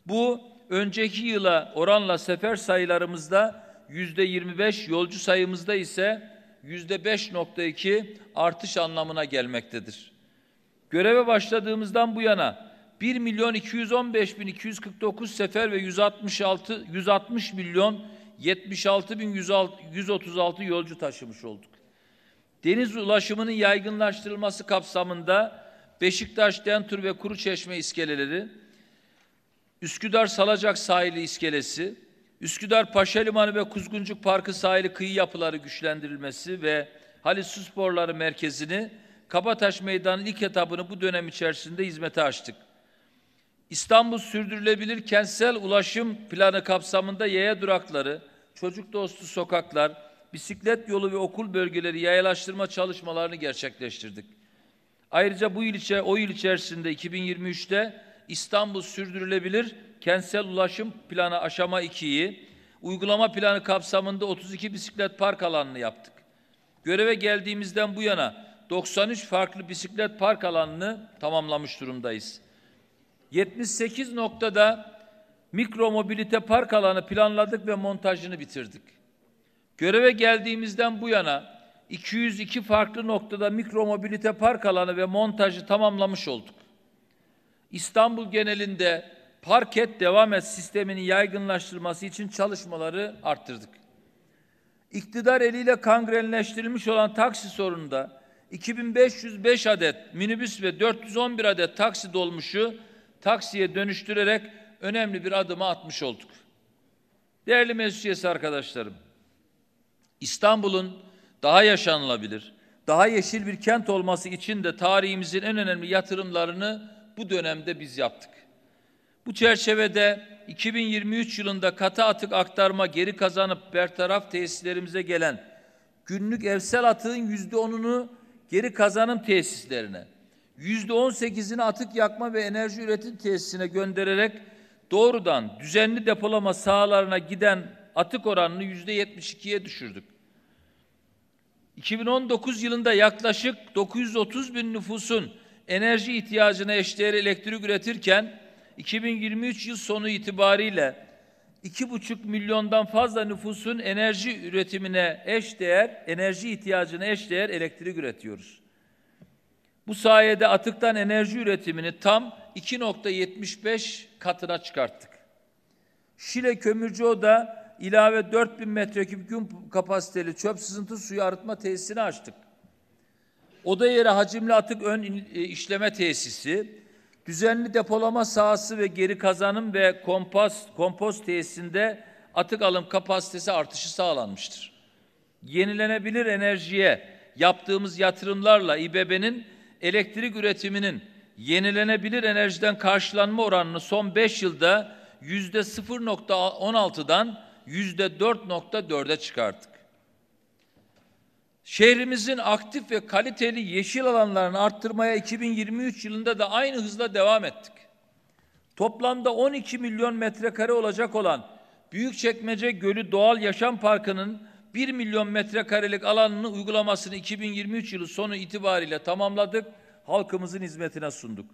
Bu önceki yıla oranla sefer sayılarımızda yüzde %25, yolcu sayımızda ise yüzde %5.2 artış anlamına gelmektedir. Göreve başladığımızdan bu yana 1 milyon 215 bin 249 sefer ve 166 160 milyon 76 bin 136 yolcu taşımış olduk. Deniz ulaşımının yaygınlaştırılması kapsamında Beşiktaş, Dentur ve Kuruçeşme iskeleleri, Üsküdar Salacak sahili iskelesi, Üsküdar Paşa Limanı ve Kuzguncuk Parkı sahili kıyı yapıları güçlendirilmesi ve Halis Su Sporları Merkezi'ni Kabataş Meydanı'nın ilk etabını bu dönem içerisinde hizmete açtık. İstanbul Sürdürülebilir Kentsel Ulaşım Planı kapsamında yaya durakları, çocuk dostu sokaklar, bisiklet yolu ve okul bölgeleri yayalaştırma çalışmalarını gerçekleştirdik. Ayrıca bu ilçe, o yıl içerisinde 2023'te İstanbul Sürdürülebilir Kentsel Ulaşım Planı aşama 2'yi, uygulama planı kapsamında 32 bisiklet park alanını yaptık. Göreve geldiğimizden bu yana 93 farklı bisiklet park alanını tamamlamış durumdayız. 78 noktada mikro mobilite park alanı planladık ve montajını bitirdik. Göreve geldiğimizden bu yana 202 farklı noktada mikro mobilite park alanı ve montajı tamamlamış olduk. İstanbul genelinde parket devam et sistemini yaygınlaştırması için çalışmaları arttırdık. İktidar eliyle kangrenleştirilmiş olan taksi sorununda 2505 adet minibüs ve 411 adet taksi dolmuşu taksiye dönüştürerek önemli bir adımı atmış olduk. Değerli meclis üyesi arkadaşlarım, İstanbul'un daha yaşanılabilir, daha yeşil bir kent olması için de tarihimizin en önemli yatırımlarını bu dönemde biz yaptık. Bu çerçevede 2023 yılında katı atık aktarma geri kazanıp bertaraf tesislerimize gelen günlük evsel atığın yüzde onunu geri kazanım tesislerine, yüzde on sekizini atık yakma ve enerji üretim tesisine göndererek doğrudan düzenli depolama sahalarına giden atık oranını yüzde yetmiş ikiye düşürdük. 2019 yılında yaklaşık 930 bin nüfusun enerji ihtiyacına eşdeğer elektrik üretirken 2023 yıl sonu itibariyle 2,5 milyondan fazla nüfusun enerji üretimine eşdeğer, enerji ihtiyacına eşdeğer elektrik üretiyoruz. Bu sayede atıktan enerji üretimini tam 2.75 katına çıkarttık. Şile Kömürcüo'da ilave 4000 metreküp gün kapasiteli çöp sızıntı suyu arıtma tesisini açtık oda yeri hacimli atık ön e, işleme tesisi, düzenli depolama sahası ve geri kazanım ve kompost, kompost tesisinde atık alım kapasitesi artışı sağlanmıştır. Yenilenebilir enerjiye yaptığımız yatırımlarla İBB'nin elektrik üretiminin yenilenebilir enerjiden karşılanma oranını son 5 yılda yüzde %0.16'dan yüzde %4.4'e çıkarttık. Şehrimizin aktif ve kaliteli yeşil alanlarını arttırmaya 2023 yılında da aynı hızla devam ettik. Toplamda 12 milyon metrekare olacak olan Büyükçekmece Gölü Doğal Yaşam Parkı'nın 1 milyon metrekarelik alanını uygulamasını 2023 yılı sonu itibariyle tamamladık, halkımızın hizmetine sunduk.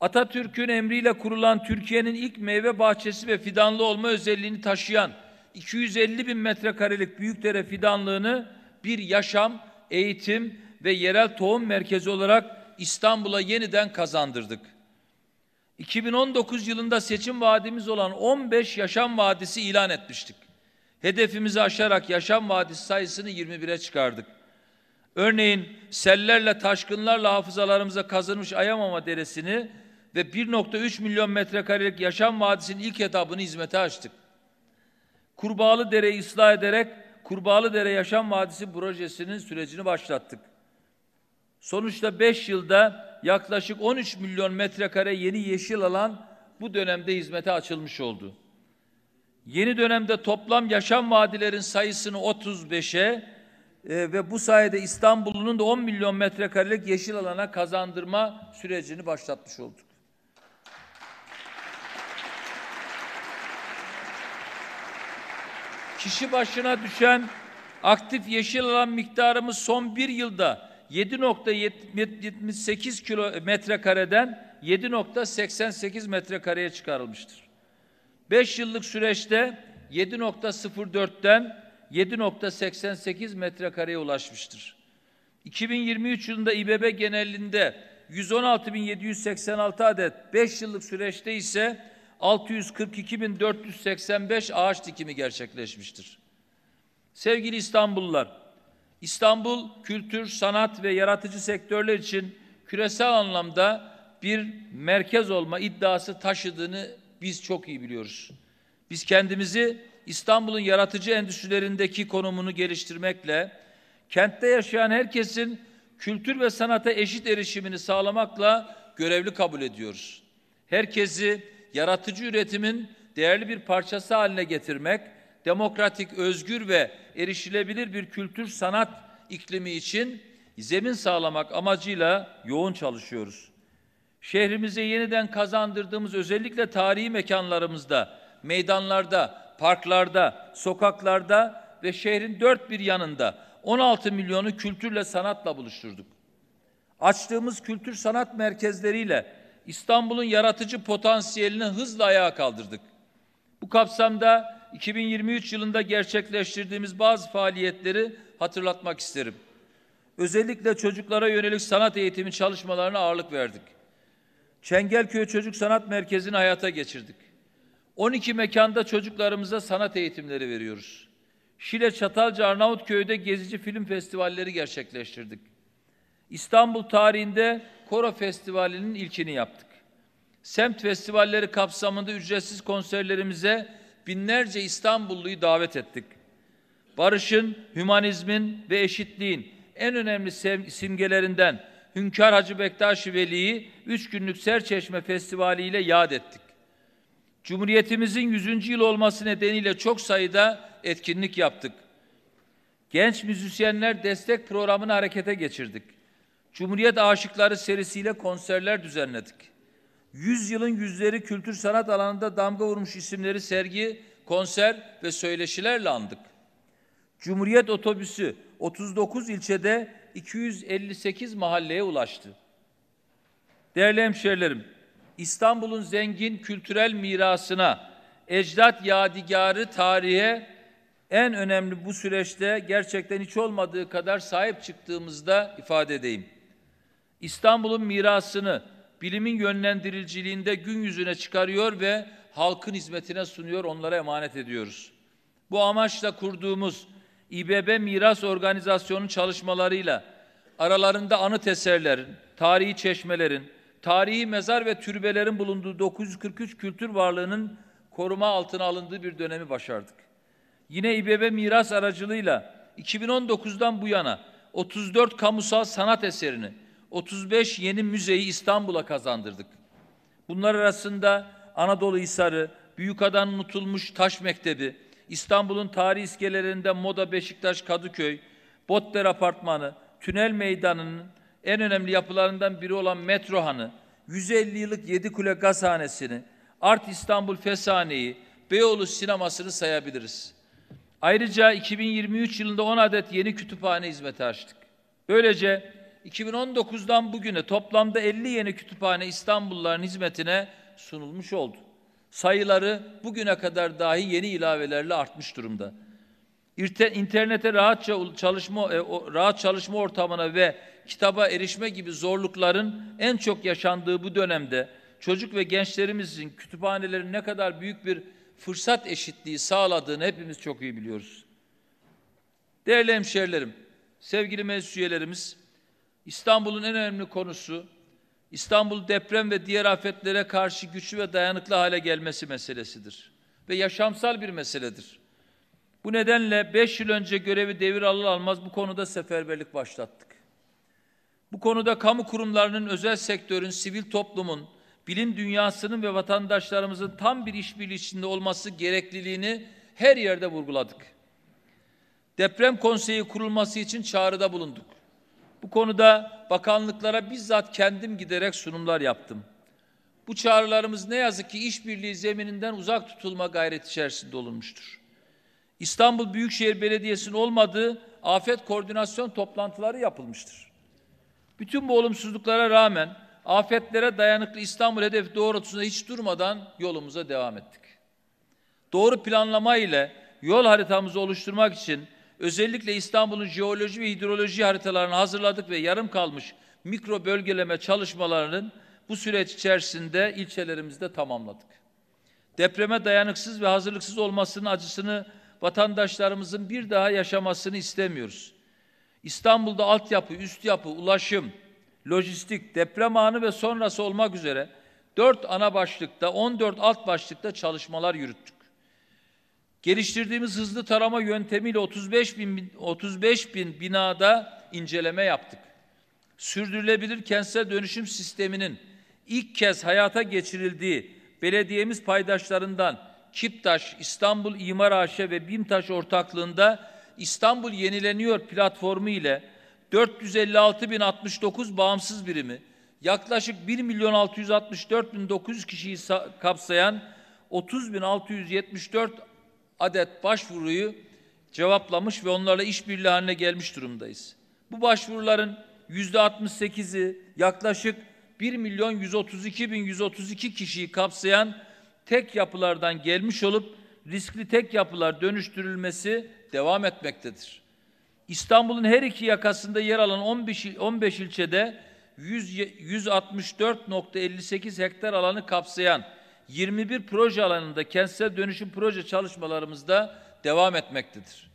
Atatürk'ün emriyle kurulan Türkiye'nin ilk meyve bahçesi ve fidanlı olma özelliğini taşıyan 250 bin metrekarelik Büyükdere fidanlığını bir yaşam, eğitim ve yerel tohum merkezi olarak İstanbul'a yeniden kazandırdık. 2019 yılında seçim vaadimiz olan 15 Yaşam Vadisi ilan etmiştik. Hedefimizi aşarak Yaşam Vadisi sayısını 21'e çıkardık. Örneğin sellerle, taşkınlarla hafızalarımıza kazınmış Ayamama Deresi'ni ve 1.3 milyon metrekarelik Yaşam Vadisi'nin ilk etabını hizmete açtık. Kurbağalı Dere'yi ıslah ederek Kurbağalı Dere Yaşam Vadisi projesinin sürecini başlattık. Sonuçta 5 yılda yaklaşık 13 milyon metrekare yeni yeşil alan bu dönemde hizmete açılmış oldu. Yeni dönemde toplam yaşam vadilerin sayısını 35'e e, ve bu sayede İstanbul'un da 10 milyon metrekarelik yeşil alana kazandırma sürecini başlatmış olduk. kişi başına düşen aktif yeşil alan miktarımız son bir yılda 7.78 kilo metrekareden 7.88 metrekareye çıkarılmıştır. 5 yıllık süreçte 7.04'ten 7.88 metrekareye ulaşmıştır. 2023 yılında İBB genelinde 116.786 adet, 5 yıllık süreçte ise 642.485 ağaç dikimi gerçekleşmiştir. Sevgili İstanbullular, İstanbul kültür, sanat ve yaratıcı sektörler için küresel anlamda bir merkez olma iddiası taşıdığını biz çok iyi biliyoruz. Biz kendimizi İstanbul'un yaratıcı endüstrilerindeki konumunu geliştirmekle, kentte yaşayan herkesin kültür ve sanata eşit erişimini sağlamakla görevli kabul ediyoruz. Herkesi yaratıcı üretimin değerli bir parçası haline getirmek, demokratik, özgür ve erişilebilir bir kültür sanat iklimi için zemin sağlamak amacıyla yoğun çalışıyoruz. Şehrimize yeniden kazandırdığımız özellikle tarihi mekanlarımızda, meydanlarda, parklarda, sokaklarda ve şehrin dört bir yanında 16 milyonu kültürle sanatla buluşturduk. Açtığımız kültür sanat merkezleriyle İstanbul'un yaratıcı potansiyelini hızla ayağa kaldırdık. Bu kapsamda 2023 yılında gerçekleştirdiğimiz bazı faaliyetleri hatırlatmak isterim. Özellikle çocuklara yönelik sanat eğitimi çalışmalarına ağırlık verdik. Çengelköy Çocuk Sanat Merkezi'ni hayata geçirdik. 12 mekanda çocuklarımıza sanat eğitimleri veriyoruz. Şile Çatalca Arnavutköy'de gezici film festivalleri gerçekleştirdik. İstanbul tarihinde Koro Festivali'nin ilkini yaptık. Semt festivalleri kapsamında ücretsiz konserlerimize binlerce İstanbulluyu davet ettik. Barışın, hümanizmin ve eşitliğin en önemli simgelerinden Hünkar Hacı Bektaş Veli'yi üç günlük Serçeşme Festivali ile yad ettik. Cumhuriyetimizin 100. yıl olması nedeniyle çok sayıda etkinlik yaptık. Genç müzisyenler destek programını harekete geçirdik. Cumhuriyet Aşıkları serisiyle konserler düzenledik. Yüzyılın yüzleri kültür sanat alanında damga vurmuş isimleri sergi, konser ve söyleşilerle andık. Cumhuriyet otobüsü 39 ilçede 258 mahalleye ulaştı. Değerli hemşehrilerim, İstanbul'un zengin kültürel mirasına, ecdat yadigarı tarihe en önemli bu süreçte gerçekten hiç olmadığı kadar sahip çıktığımızda ifade edeyim. İstanbul'un mirasını bilimin yönlendiriciliğinde gün yüzüne çıkarıyor ve halkın hizmetine sunuyor, onlara emanet ediyoruz. Bu amaçla kurduğumuz İBB Miras Organizasyonu çalışmalarıyla aralarında anıt eserlerin, tarihi çeşmelerin, tarihi mezar ve türbelerin bulunduğu 943 kültür varlığının koruma altına alındığı bir dönemi başardık. Yine İBB Miras aracılığıyla 2019'dan bu yana 34 kamusal sanat eserini, 35 yeni müzeyi İstanbul'a kazandırdık. Bunlar arasında Anadolu Hisarı, Büyükada'nın unutulmuş taş mektebi, İstanbul'un tarih iskelelerinde Moda Beşiktaş Kadıköy, Botler Apartmanı, Tünel Meydanı'nın en önemli yapılarından biri olan Metrohan'ı, 150 yıllık yedi kule Gazhanesi'ni, Art İstanbul Feshane'yi, Beyoğlu Sineması'nı sayabiliriz. Ayrıca 2023 yılında 10 adet yeni kütüphane hizmeti açtık. Böylece 2019'dan bugüne toplamda 50 yeni kütüphane İstanbulluların hizmetine sunulmuş oldu. Sayıları bugüne kadar dahi yeni ilavelerle artmış durumda. İnternete rahatça çalışma e, rahat çalışma ortamına ve kitaba erişme gibi zorlukların en çok yaşandığı bu dönemde çocuk ve gençlerimizin kütüphanelerin ne kadar büyük bir fırsat eşitliği sağladığını hepimiz çok iyi biliyoruz. Değerli hemşehrilerim, sevgili meclis üyelerimiz, İstanbul'un en önemli konusu İstanbul deprem ve diğer afetlere karşı güçlü ve dayanıklı hale gelmesi meselesidir ve yaşamsal bir meseledir. Bu nedenle 5 yıl önce görevi devir alır almaz bu konuda seferberlik başlattık. Bu konuda kamu kurumlarının, özel sektörün, sivil toplumun, bilim dünyasının ve vatandaşlarımızın tam bir işbirliği içinde olması gerekliliğini her yerde vurguladık. Deprem konseyi kurulması için çağrıda bulunduk. Bu konuda bakanlıklara bizzat kendim giderek sunumlar yaptım. Bu çağrılarımız ne yazık ki işbirliği zemininden uzak tutulma gayreti içerisinde olunmuştur. İstanbul Büyükşehir Belediyesi'nin olmadığı afet koordinasyon toplantıları yapılmıştır. Bütün bu olumsuzluklara rağmen afetlere dayanıklı İstanbul hedefi doğrultusunda hiç durmadan yolumuza devam ettik. Doğru planlama ile yol haritamızı oluşturmak için özellikle İstanbul'un jeoloji ve hidroloji haritalarını hazırladık ve yarım kalmış mikro bölgeleme çalışmalarının bu süreç içerisinde ilçelerimizde tamamladık. Depreme dayanıksız ve hazırlıksız olmasının acısını vatandaşlarımızın bir daha yaşamasını istemiyoruz. İstanbul'da altyapı, üst yapı, ulaşım, lojistik, deprem anı ve sonrası olmak üzere dört ana başlıkta, 14 alt başlıkta çalışmalar yürüttük. Geliştirdiğimiz hızlı tarama yöntemiyle 35 bin, 35 bin binada inceleme yaptık. Sürdürülebilir kentsel dönüşüm sisteminin ilk kez hayata geçirildiği belediyemiz paydaşlarından Kiptaş, İstanbul İmar AŞ ve BİMTAŞ ortaklığında İstanbul Yenileniyor platformu ile 456.069 bağımsız birimi, yaklaşık 1 milyon 664 bin 900 kişiyi kapsayan 30.674 adet başvuruyu cevaplamış ve onlarla işbirliği haline gelmiş durumdayız. Bu başvuruların yüzde 68'i yaklaşık 1 milyon 132 bin 132 kişiyi kapsayan tek yapılardan gelmiş olup riskli tek yapılar dönüştürülmesi devam etmektedir. İstanbul'un her iki yakasında yer alan 15, 15 ilçede 164.58 hektar alanı kapsayan 21 proje alanında kentsel dönüşüm proje çalışmalarımızda devam etmektedir.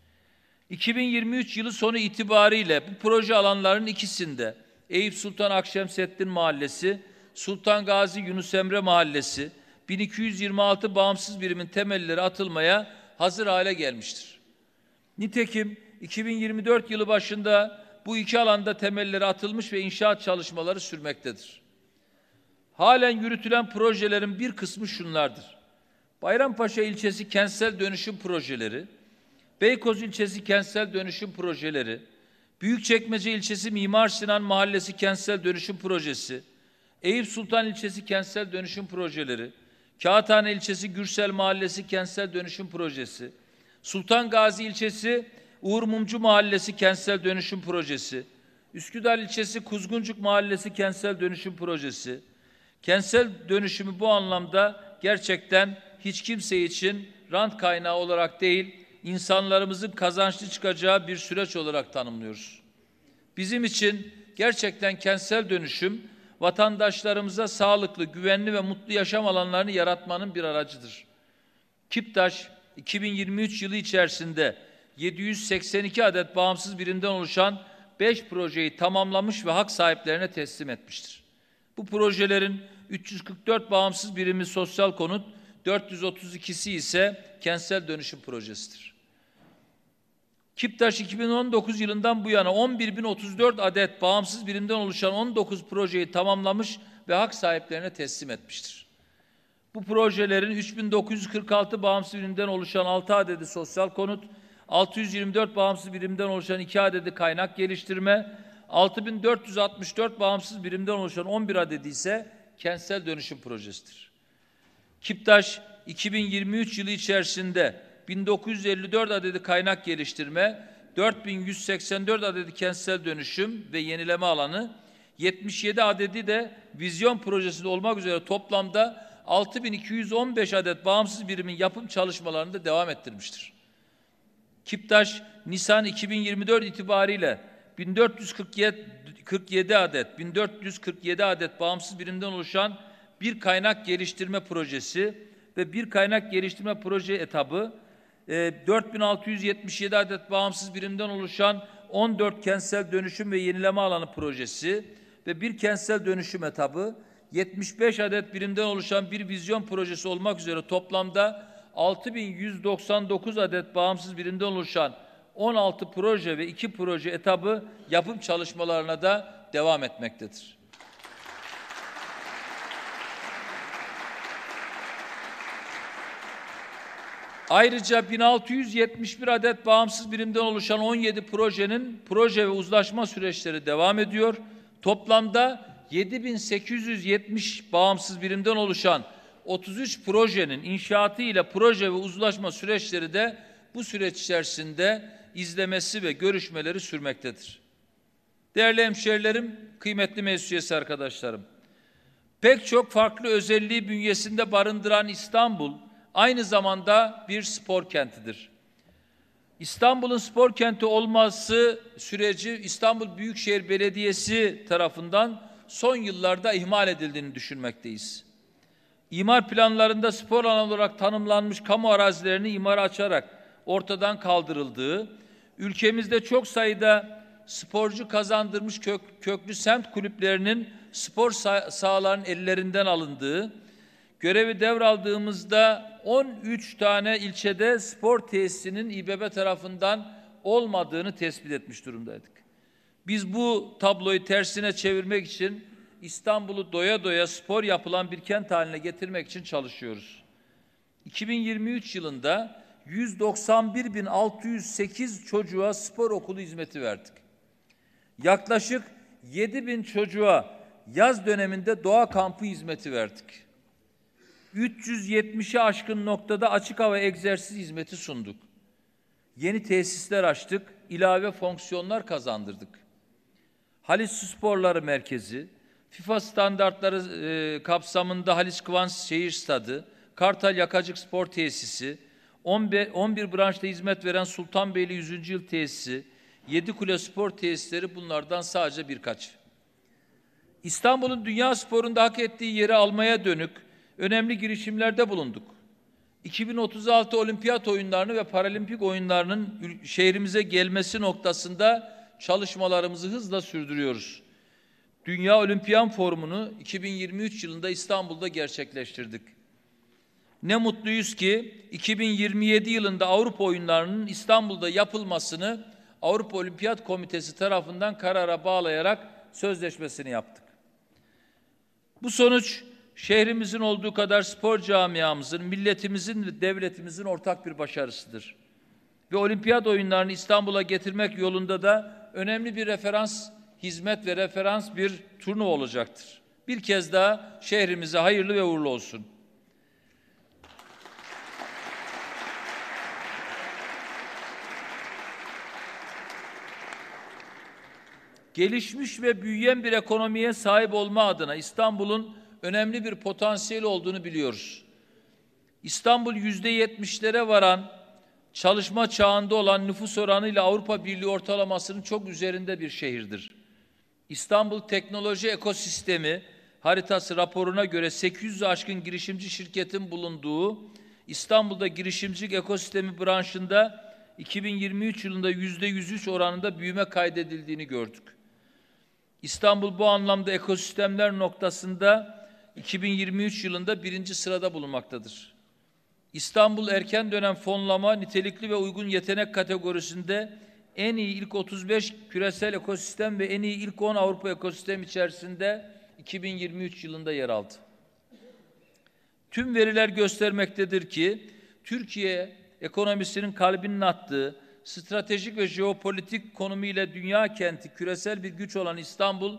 2023 yılı sonu itibariyle bu proje alanlarının ikisinde Eyüp Sultan Akşemseddin Mahallesi, Sultan Gazi Yunus Emre Mahallesi 1226 bağımsız birimin temelleri atılmaya hazır hale gelmiştir. Nitekim 2024 yılı başında bu iki alanda temelleri atılmış ve inşaat çalışmaları sürmektedir. Halen yürütülen projelerin bir kısmı şunlardır. Bayrampaşa ilçesi kentsel dönüşüm projeleri, Beykoz ilçesi kentsel dönüşüm projeleri, Büyükçekmece ilçesi Mimar Sinan Mahallesi kentsel dönüşüm projesi, Eyüp Sultan ilçesi kentsel dönüşüm projeleri, Kağıthane ilçesi Gürsel Mahallesi kentsel dönüşüm projesi, Sultan Gazi ilçesi Uğur Mumcu Mahallesi kentsel dönüşüm projesi, Üsküdar ilçesi Kuzguncuk Mahallesi kentsel dönüşüm projesi, Kentsel dönüşümü bu anlamda gerçekten hiç kimse için rant kaynağı olarak değil, insanlarımızın kazançlı çıkacağı bir süreç olarak tanımlıyoruz. Bizim için gerçekten kentsel dönüşüm vatandaşlarımıza sağlıklı, güvenli ve mutlu yaşam alanlarını yaratmanın bir aracıdır. Kiptaş 2023 yılı içerisinde 782 adet bağımsız birinden oluşan 5 projeyi tamamlamış ve hak sahiplerine teslim etmiştir. Bu projelerin 344 bağımsız birimi sosyal konut, 432'si ise kentsel dönüşüm projesidir. Kiptaş 2019 yılından bu yana 11.034 adet bağımsız birimden oluşan 19 projeyi tamamlamış ve hak sahiplerine teslim etmiştir. Bu projelerin 3946 bağımsız birimden oluşan 6 adedi sosyal konut, 624 bağımsız birimden oluşan 2 adedi kaynak geliştirme, 6464 bağımsız birimden oluşan 11 adet ise kentsel dönüşüm projesidir. Kiptaş 2023 yılı içerisinde 1954 adedi kaynak geliştirme, 4184 adedi kentsel dönüşüm ve yenileme alanı, 77 adedi de vizyon projesinde olmak üzere toplamda 6215 adet bağımsız birimin yapım çalışmalarını da devam ettirmiştir. Kiptaş Nisan 2024 itibariyle 1447 adet 1447 adet bağımsız birimden oluşan bir kaynak geliştirme projesi ve bir kaynak geliştirme proje etabı 4677 e, adet bağımsız birimden oluşan 14 kentsel dönüşüm ve yenileme alanı projesi ve bir kentsel dönüşüm etabı 75 adet birimden oluşan bir vizyon projesi olmak üzere toplamda 6199 adet bağımsız birimden oluşan 16 proje ve 2 proje etabı yapım çalışmalarına da devam etmektedir. Ayrıca 1671 adet bağımsız birimden oluşan 17 projenin proje ve uzlaşma süreçleri devam ediyor. Toplamda 7870 bağımsız birimden oluşan 33 projenin inşaatı ile proje ve uzlaşma süreçleri de bu süreç içerisinde izlemesi ve görüşmeleri sürmektedir. Değerli hemşerilerim, kıymetli meclis arkadaşlarım, pek çok farklı özelliği bünyesinde barındıran İstanbul, aynı zamanda bir spor kentidir. İstanbul'un spor kenti olması süreci İstanbul Büyükşehir Belediyesi tarafından son yıllarda ihmal edildiğini düşünmekteyiz. İmar planlarında spor alanı olarak tanımlanmış kamu arazilerini imara açarak ortadan kaldırıldığı, ülkemizde çok sayıda sporcu kazandırmış kök, köklü semt kulüplerinin spor sah sahalarının ellerinden alındığı, görevi devraldığımızda 13 tane ilçede spor tesisinin İBB tarafından olmadığını tespit etmiş durumdaydık. Biz bu tabloyu tersine çevirmek için İstanbul'u doya doya spor yapılan bir kent haline getirmek için çalışıyoruz. 2023 yılında 191.608 çocuğa spor okulu hizmeti verdik. Yaklaşık 7 bin çocuğa yaz döneminde doğa kampı hizmeti verdik. 370'e aşkın noktada açık hava egzersiz hizmeti sunduk. Yeni tesisler açtık, ilave fonksiyonlar kazandırdık. Halis Sporları Merkezi, FIFA standartları e, kapsamında Halis Kıvanç Şehir Stadı, Kartal Yakacık Spor Tesisi, 11, branşta hizmet veren Sultanbeyli 100. Yıl Tesisi, 7 kule Spor Tesisleri bunlardan sadece birkaç. İstanbul'un dünya sporunda hak ettiği yeri almaya dönük önemli girişimlerde bulunduk. 2036 olimpiyat oyunlarını ve paralimpik oyunlarının şehrimize gelmesi noktasında çalışmalarımızı hızla sürdürüyoruz. Dünya Olimpiyan Forumu'nu 2023 yılında İstanbul'da gerçekleştirdik ne mutluyuz ki 2027 yılında Avrupa Oyunları'nın İstanbul'da yapılmasını Avrupa Olimpiyat Komitesi tarafından karara bağlayarak sözleşmesini yaptık. Bu sonuç şehrimizin olduğu kadar spor camiamızın, milletimizin ve devletimizin ortak bir başarısıdır. Ve olimpiyat oyunlarını İstanbul'a getirmek yolunda da önemli bir referans hizmet ve referans bir turnuva olacaktır. Bir kez daha şehrimize hayırlı ve uğurlu olsun. gelişmiş ve büyüyen bir ekonomiye sahip olma adına İstanbul'un önemli bir potansiyel olduğunu biliyoruz. İstanbul yüzde yetmişlere varan çalışma çağında olan nüfus oranıyla Avrupa Birliği ortalamasının çok üzerinde bir şehirdir. İstanbul Teknoloji Ekosistemi haritası raporuna göre 800 aşkın girişimci şirketin bulunduğu İstanbul'da girişimcilik ekosistemi branşında 2023 yılında %103 oranında büyüme kaydedildiğini gördük. İstanbul bu anlamda ekosistemler noktasında 2023 yılında birinci sırada bulunmaktadır. İstanbul erken dönem fonlama nitelikli ve uygun yetenek kategorisinde en iyi ilk 35 küresel ekosistem ve en iyi ilk 10 Avrupa ekosistem içerisinde 2023 yılında yer aldı. Tüm veriler göstermektedir ki Türkiye ekonomisinin kalbinin attığı stratejik ve jeopolitik konumuyla dünya kenti, küresel bir güç olan İstanbul,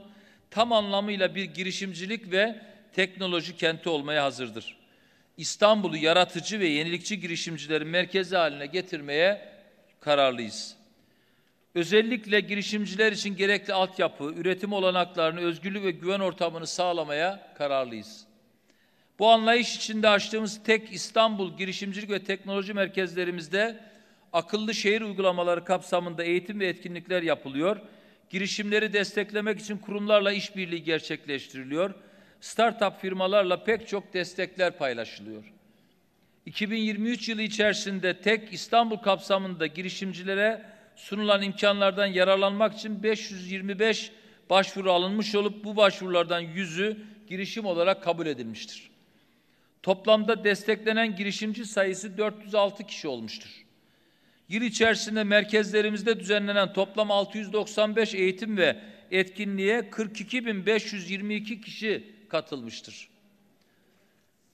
tam anlamıyla bir girişimcilik ve teknoloji kenti olmaya hazırdır. İstanbul'u yaratıcı ve yenilikçi girişimcilerin merkezi haline getirmeye kararlıyız. Özellikle girişimciler için gerekli altyapı, üretim olanaklarını, özgürlük ve güven ortamını sağlamaya kararlıyız. Bu anlayış içinde açtığımız tek İstanbul girişimcilik ve teknoloji merkezlerimizde akıllı şehir uygulamaları kapsamında eğitim ve etkinlikler yapılıyor. Girişimleri desteklemek için kurumlarla işbirliği gerçekleştiriliyor. Startup firmalarla pek çok destekler paylaşılıyor. 2023 yılı içerisinde tek İstanbul kapsamında girişimcilere sunulan imkanlardan yararlanmak için 525 başvuru alınmış olup bu başvurulardan yüzü girişim olarak kabul edilmiştir. Toplamda desteklenen girişimci sayısı 406 kişi olmuştur. Yıl içerisinde merkezlerimizde düzenlenen toplam 695 eğitim ve etkinliğe 42.522 kişi katılmıştır.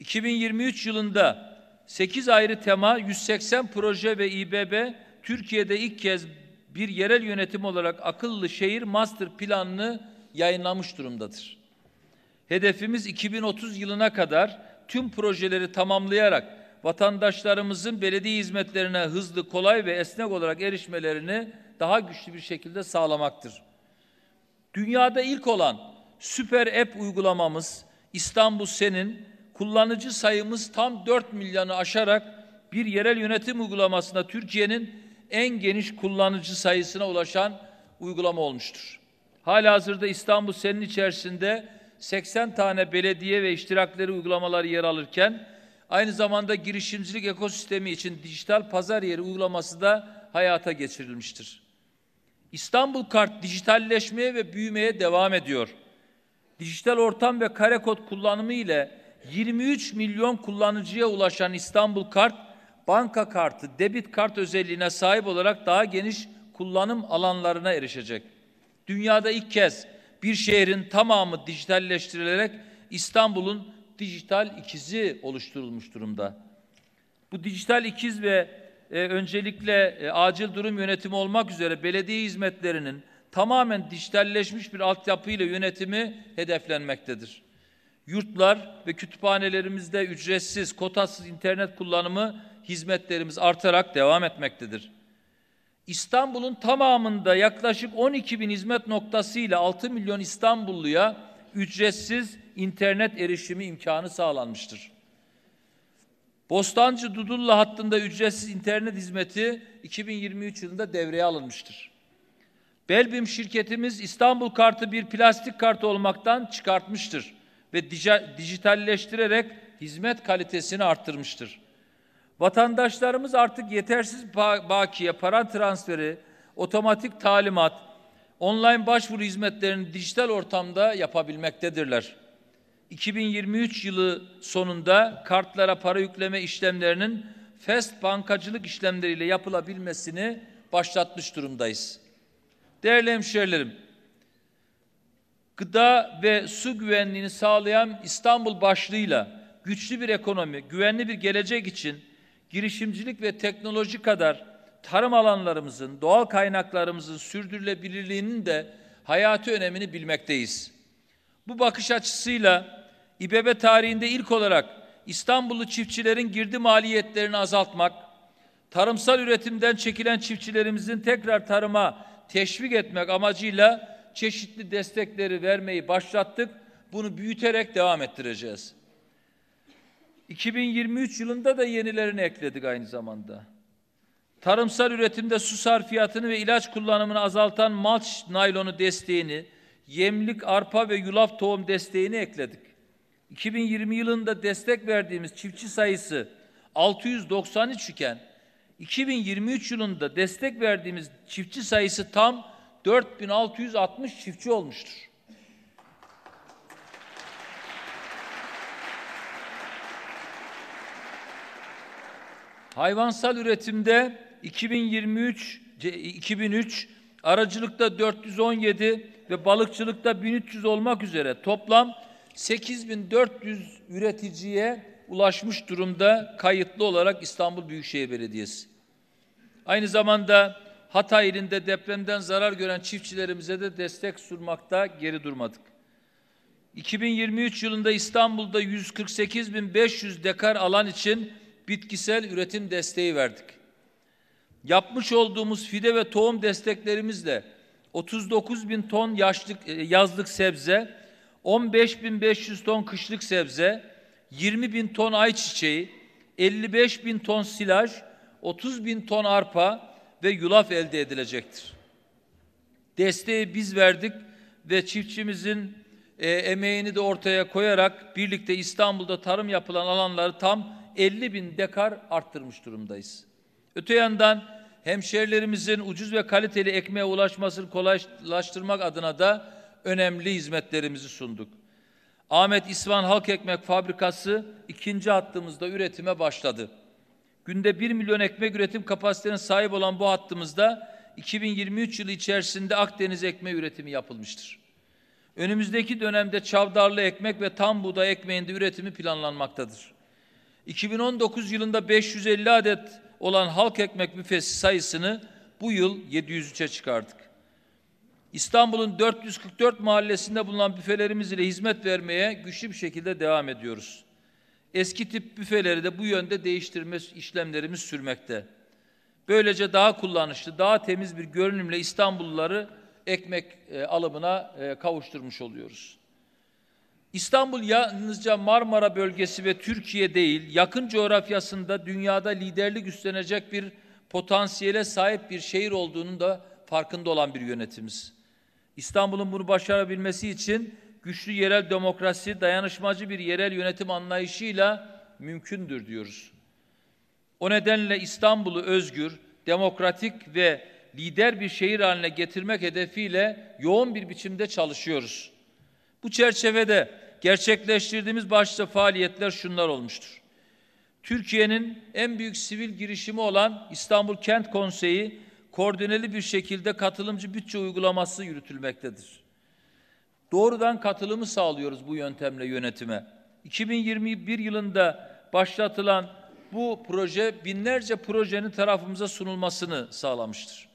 2023 yılında 8 ayrı tema, 180 proje ve İBB Türkiye'de ilk kez bir yerel yönetim olarak akıllı şehir master planını yayınlamış durumdadır. Hedefimiz 2030 yılına kadar tüm projeleri tamamlayarak vatandaşlarımızın belediye hizmetlerine hızlı, kolay ve esnek olarak erişmelerini daha güçlü bir şekilde sağlamaktır. Dünyada ilk olan süper app uygulamamız İstanbul Sen'in kullanıcı sayımız tam 4 milyonu aşarak bir yerel yönetim uygulamasında Türkiye'nin en geniş kullanıcı sayısına ulaşan uygulama olmuştur. Halihazırda İstanbul Sen'in içerisinde 80 tane belediye ve iştirakleri uygulamaları yer alırken aynı zamanda girişimcilik ekosistemi için dijital pazar yeri uygulaması da hayata geçirilmiştir. İstanbul Kart dijitalleşmeye ve büyümeye devam ediyor. Dijital ortam ve kare kod kullanımı ile 23 milyon kullanıcıya ulaşan İstanbul Kart, banka kartı, debit kart özelliğine sahip olarak daha geniş kullanım alanlarına erişecek. Dünyada ilk kez bir şehrin tamamı dijitalleştirilerek İstanbul'un dijital ikizi oluşturulmuş durumda. Bu dijital ikiz ve e, öncelikle e, acil durum yönetimi olmak üzere belediye hizmetlerinin tamamen dijitalleşmiş bir altyapıyla yönetimi hedeflenmektedir. Yurtlar ve kütüphanelerimizde ücretsiz, kotasız internet kullanımı hizmetlerimiz artarak devam etmektedir. İstanbul'un tamamında yaklaşık 12 bin hizmet noktasıyla 6 milyon İstanbulluya ücretsiz internet erişimi imkanı sağlanmıştır. Bostancı Dudullu hattında ücretsiz internet hizmeti 2023 yılında devreye alınmıştır. Belbim şirketimiz İstanbul kartı bir plastik kartı olmaktan çıkartmıştır ve dijitalleştirerek hizmet kalitesini arttırmıştır. Vatandaşlarımız artık yetersiz bakiye, para transferi, otomatik talimat, online başvuru hizmetlerini dijital ortamda yapabilmektedirler. 2023 yılı sonunda kartlara para yükleme işlemlerinin fest bankacılık işlemleriyle yapılabilmesini başlatmış durumdayız. Değerli hemşehrilerim, gıda ve su güvenliğini sağlayan İstanbul başlığıyla güçlü bir ekonomi, güvenli bir gelecek için girişimcilik ve teknoloji kadar tarım alanlarımızın, doğal kaynaklarımızın sürdürülebilirliğinin de hayati önemini bilmekteyiz. Bu bakış açısıyla İBB tarihinde ilk olarak İstanbullu çiftçilerin girdi maliyetlerini azaltmak, tarımsal üretimden çekilen çiftçilerimizin tekrar tarıma teşvik etmek amacıyla çeşitli destekleri vermeyi başlattık. Bunu büyüterek devam ettireceğiz. 2023 yılında da yenilerini ekledik aynı zamanda. Tarımsal üretimde su sarfiyatını ve ilaç kullanımını azaltan malç naylonu desteğini, yemlik arpa ve yulaf tohum desteğini ekledik. 2020 yılında destek verdiğimiz çiftçi sayısı 693 iken 2023 yılında destek verdiğimiz çiftçi sayısı tam 4660 çiftçi olmuştur. Hayvansal üretimde 2023 2003 aracılıkta 417 ve balıkçılıkta 1300 olmak üzere toplam 8400 üreticiye ulaşmış durumda kayıtlı olarak İstanbul Büyükşehir Belediyesi. Aynı zamanda Hatay ilinde depremden zarar gören çiftçilerimize de destek sunmakta geri durmadık. 2023 yılında İstanbul'da 148.500 dekar alan için bitkisel üretim desteği verdik. Yapmış olduğumuz fide ve tohum desteklerimizle 39 bin ton yaşlık, e, yazlık sebze, 15.500 ton kışlık sebze, 20.000 ton ayçiçeği, 55.000 ton silaj, 30.000 ton arpa ve yulaf elde edilecektir. Desteği biz verdik ve çiftçimizin e, emeğini de ortaya koyarak birlikte İstanbul'da tarım yapılan alanları tam 50 bin dekar arttırmış durumdayız. Öte yandan hemşerilerimizin ucuz ve kaliteli ekmeğe ulaşmasını kolaylaştırmak adına da önemli hizmetlerimizi sunduk. Ahmet İsvan Halk Ekmek Fabrikası ikinci hattımızda üretime başladı. Günde 1 milyon ekmek üretim kapasitesine sahip olan bu hattımızda 2023 yılı içerisinde Akdeniz ekmeği üretimi yapılmıştır. Önümüzdeki dönemde çavdarlı ekmek ve tam buğday ekmeğinde üretimi planlanmaktadır. 2019 yılında 550 adet olan halk ekmek büfesi sayısını bu yıl 703'e çıkardık. İstanbul'un 444 mahallesinde bulunan büfelerimiz ile hizmet vermeye güçlü bir şekilde devam ediyoruz. Eski tip büfeleri de bu yönde değiştirme işlemlerimiz sürmekte. Böylece daha kullanışlı, daha temiz bir görünümle İstanbulluları ekmek e, alımına e, kavuşturmuş oluyoruz. İstanbul yalnızca Marmara bölgesi ve Türkiye değil, yakın coğrafyasında dünyada liderlik üstlenecek bir potansiyele sahip bir şehir olduğunun da farkında olan bir yönetimiz. İstanbul'un bunu başarabilmesi için güçlü yerel demokrasi, dayanışmacı bir yerel yönetim anlayışıyla mümkündür diyoruz. O nedenle İstanbul'u özgür, demokratik ve lider bir şehir haline getirmek hedefiyle yoğun bir biçimde çalışıyoruz. Bu çerçevede gerçekleştirdiğimiz başta faaliyetler şunlar olmuştur. Türkiye'nin en büyük sivil girişimi olan İstanbul Kent Konseyi koordineli bir şekilde katılımcı bütçe uygulaması yürütülmektedir. Doğrudan katılımı sağlıyoruz bu yöntemle yönetime. 2021 yılında başlatılan bu proje binlerce projenin tarafımıza sunulmasını sağlamıştır.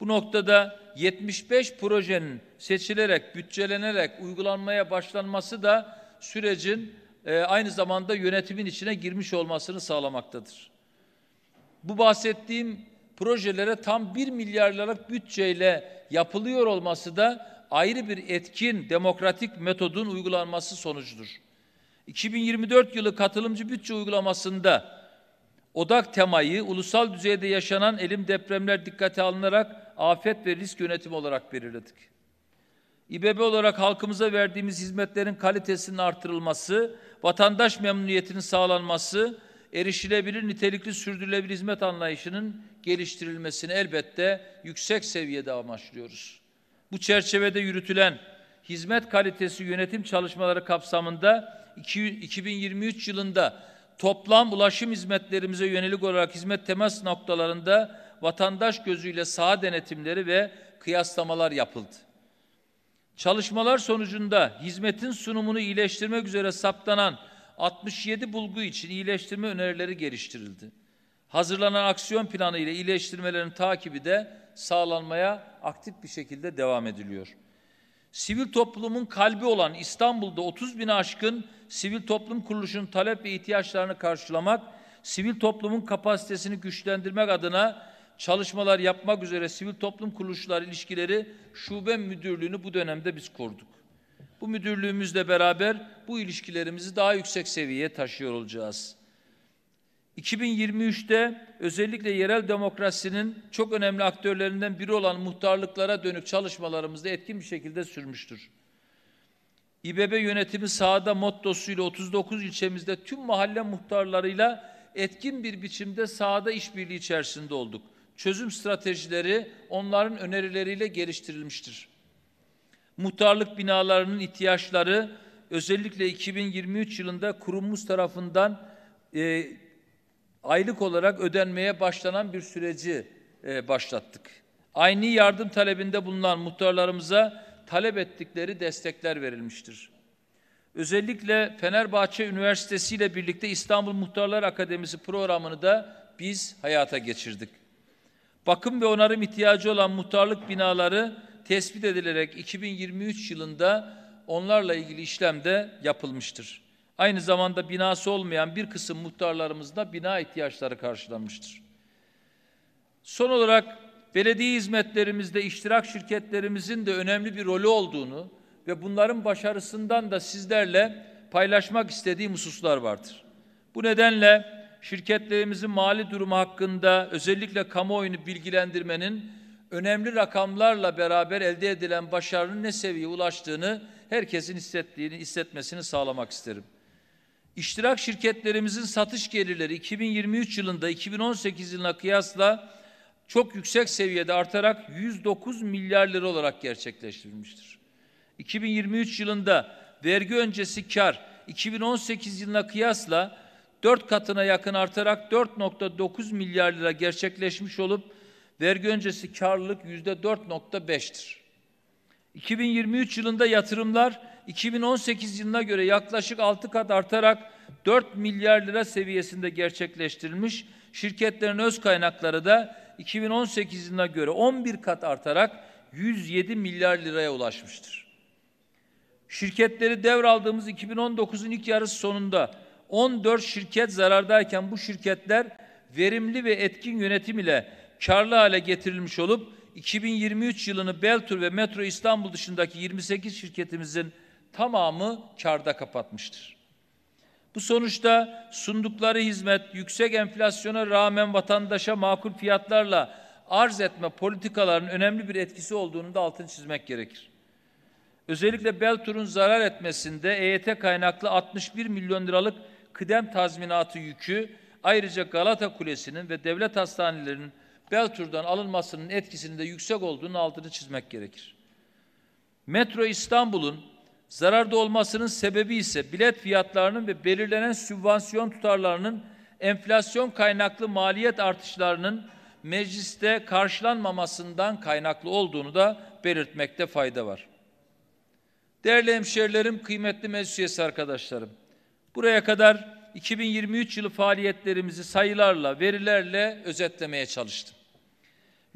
Bu noktada 75 projenin seçilerek, bütçelenerek uygulanmaya başlanması da sürecin e, aynı zamanda yönetimin içine girmiş olmasını sağlamaktadır. Bu bahsettiğim projelere tam 1 milyar bütçeyle yapılıyor olması da ayrı bir etkin demokratik metodun uygulanması sonucudur. 2024 yılı katılımcı bütçe uygulamasında odak temayı ulusal düzeyde yaşanan elim depremler dikkate alınarak afet ve risk yönetimi olarak belirledik. İBB olarak halkımıza verdiğimiz hizmetlerin kalitesinin artırılması, vatandaş memnuniyetinin sağlanması, erişilebilir nitelikli sürdürülebilir hizmet anlayışının geliştirilmesini elbette yüksek seviyede amaçlıyoruz. Bu çerçevede yürütülen hizmet kalitesi yönetim çalışmaları kapsamında 2023 yılında toplam ulaşım hizmetlerimize yönelik olarak hizmet temas noktalarında vatandaş gözüyle saha denetimleri ve kıyaslamalar yapıldı. Çalışmalar sonucunda hizmetin sunumunu iyileştirmek üzere saptanan 67 bulgu için iyileştirme önerileri geliştirildi. Hazırlanan aksiyon planı ile iyileştirmelerin takibi de sağlanmaya aktif bir şekilde devam ediliyor. Sivil toplumun kalbi olan İstanbul'da 30 bin aşkın sivil toplum kuruluşunun talep ve ihtiyaçlarını karşılamak, sivil toplumun kapasitesini güçlendirmek adına çalışmalar yapmak üzere sivil toplum kuruluşlar ilişkileri şube müdürlüğünü bu dönemde biz kurduk. Bu müdürlüğümüzle beraber bu ilişkilerimizi daha yüksek seviyeye taşıyor olacağız. 2023'te özellikle yerel demokrasinin çok önemli aktörlerinden biri olan muhtarlıklara dönük çalışmalarımızda etkin bir şekilde sürmüştür. İBB yönetimi sahada mottosuyla 39 ilçemizde tüm mahalle muhtarlarıyla etkin bir biçimde sahada işbirliği içerisinde olduk. Çözüm stratejileri onların önerileriyle geliştirilmiştir. Muhtarlık binalarının ihtiyaçları özellikle 2023 yılında kurumumuz tarafından e, aylık olarak ödenmeye başlanan bir süreci e, başlattık. Aynı yardım talebinde bulunan muhtarlarımıza talep ettikleri destekler verilmiştir. Özellikle Fenerbahçe Üniversitesi ile birlikte İstanbul Muhtarlar Akademisi programını da biz hayata geçirdik. Bakım ve onarım ihtiyacı olan muhtarlık binaları tespit edilerek 2023 yılında onlarla ilgili işlem de yapılmıştır. Aynı zamanda binası olmayan bir kısım muhtarlarımızda bina ihtiyaçları karşılanmıştır. Son olarak belediye hizmetlerimizde iştirak şirketlerimizin de önemli bir rolü olduğunu ve bunların başarısından da sizlerle paylaşmak istediğim hususlar vardır. Bu nedenle şirketlerimizin mali durumu hakkında özellikle kamuoyunu bilgilendirmenin önemli rakamlarla beraber elde edilen başarının ne seviyeye ulaştığını herkesin hissettiğini, hissetmesini sağlamak isterim. İştirak şirketlerimizin satış gelirleri 2023 yılında 2018 yılına kıyasla çok yüksek seviyede artarak 109 milyar lira olarak gerçekleştirilmiştir. 2023 yılında vergi öncesi kar 2018 yılına kıyasla 4 katına yakın artarak 4.9 milyar lira gerçekleşmiş olup Vergi öncesi karlılık yüzde 4.5'tir. 2023 yılında yatırımlar 2018 yılına göre yaklaşık 6 kat artarak 4 milyar lira seviyesinde gerçekleştirilmiş. Şirketlerin öz kaynakları da 2018 yılına göre 11 kat artarak 107 milyar liraya ulaşmıştır. Şirketleri devraldığımız 2019'un ilk yarısı sonunda 14 şirket zarardayken bu şirketler verimli ve etkin yönetim ile karlı hale getirilmiş olup 2023 yılını Beltur ve Metro İstanbul dışındaki 28 şirketimizin tamamı karda kapatmıştır. Bu sonuçta sundukları hizmet yüksek enflasyona rağmen vatandaşa makul fiyatlarla arz etme politikalarının önemli bir etkisi olduğunu da altını çizmek gerekir. Özellikle Beltur'un zarar etmesinde EYT kaynaklı 61 milyon liralık kıdem tazminatı yükü ayrıca Galata Kulesi'nin ve devlet hastanelerinin Beltur'dan alınmasının etkisinin de yüksek olduğunu altını çizmek gerekir. Metro İstanbul'un zararda olmasının sebebi ise bilet fiyatlarının ve belirlenen sübvansiyon tutarlarının enflasyon kaynaklı maliyet artışlarının mecliste karşılanmamasından kaynaklı olduğunu da belirtmekte fayda var. Değerli hemşerilerim, kıymetli meclis üyesi arkadaşlarım, buraya kadar 2023 yılı faaliyetlerimizi sayılarla, verilerle özetlemeye çalıştım.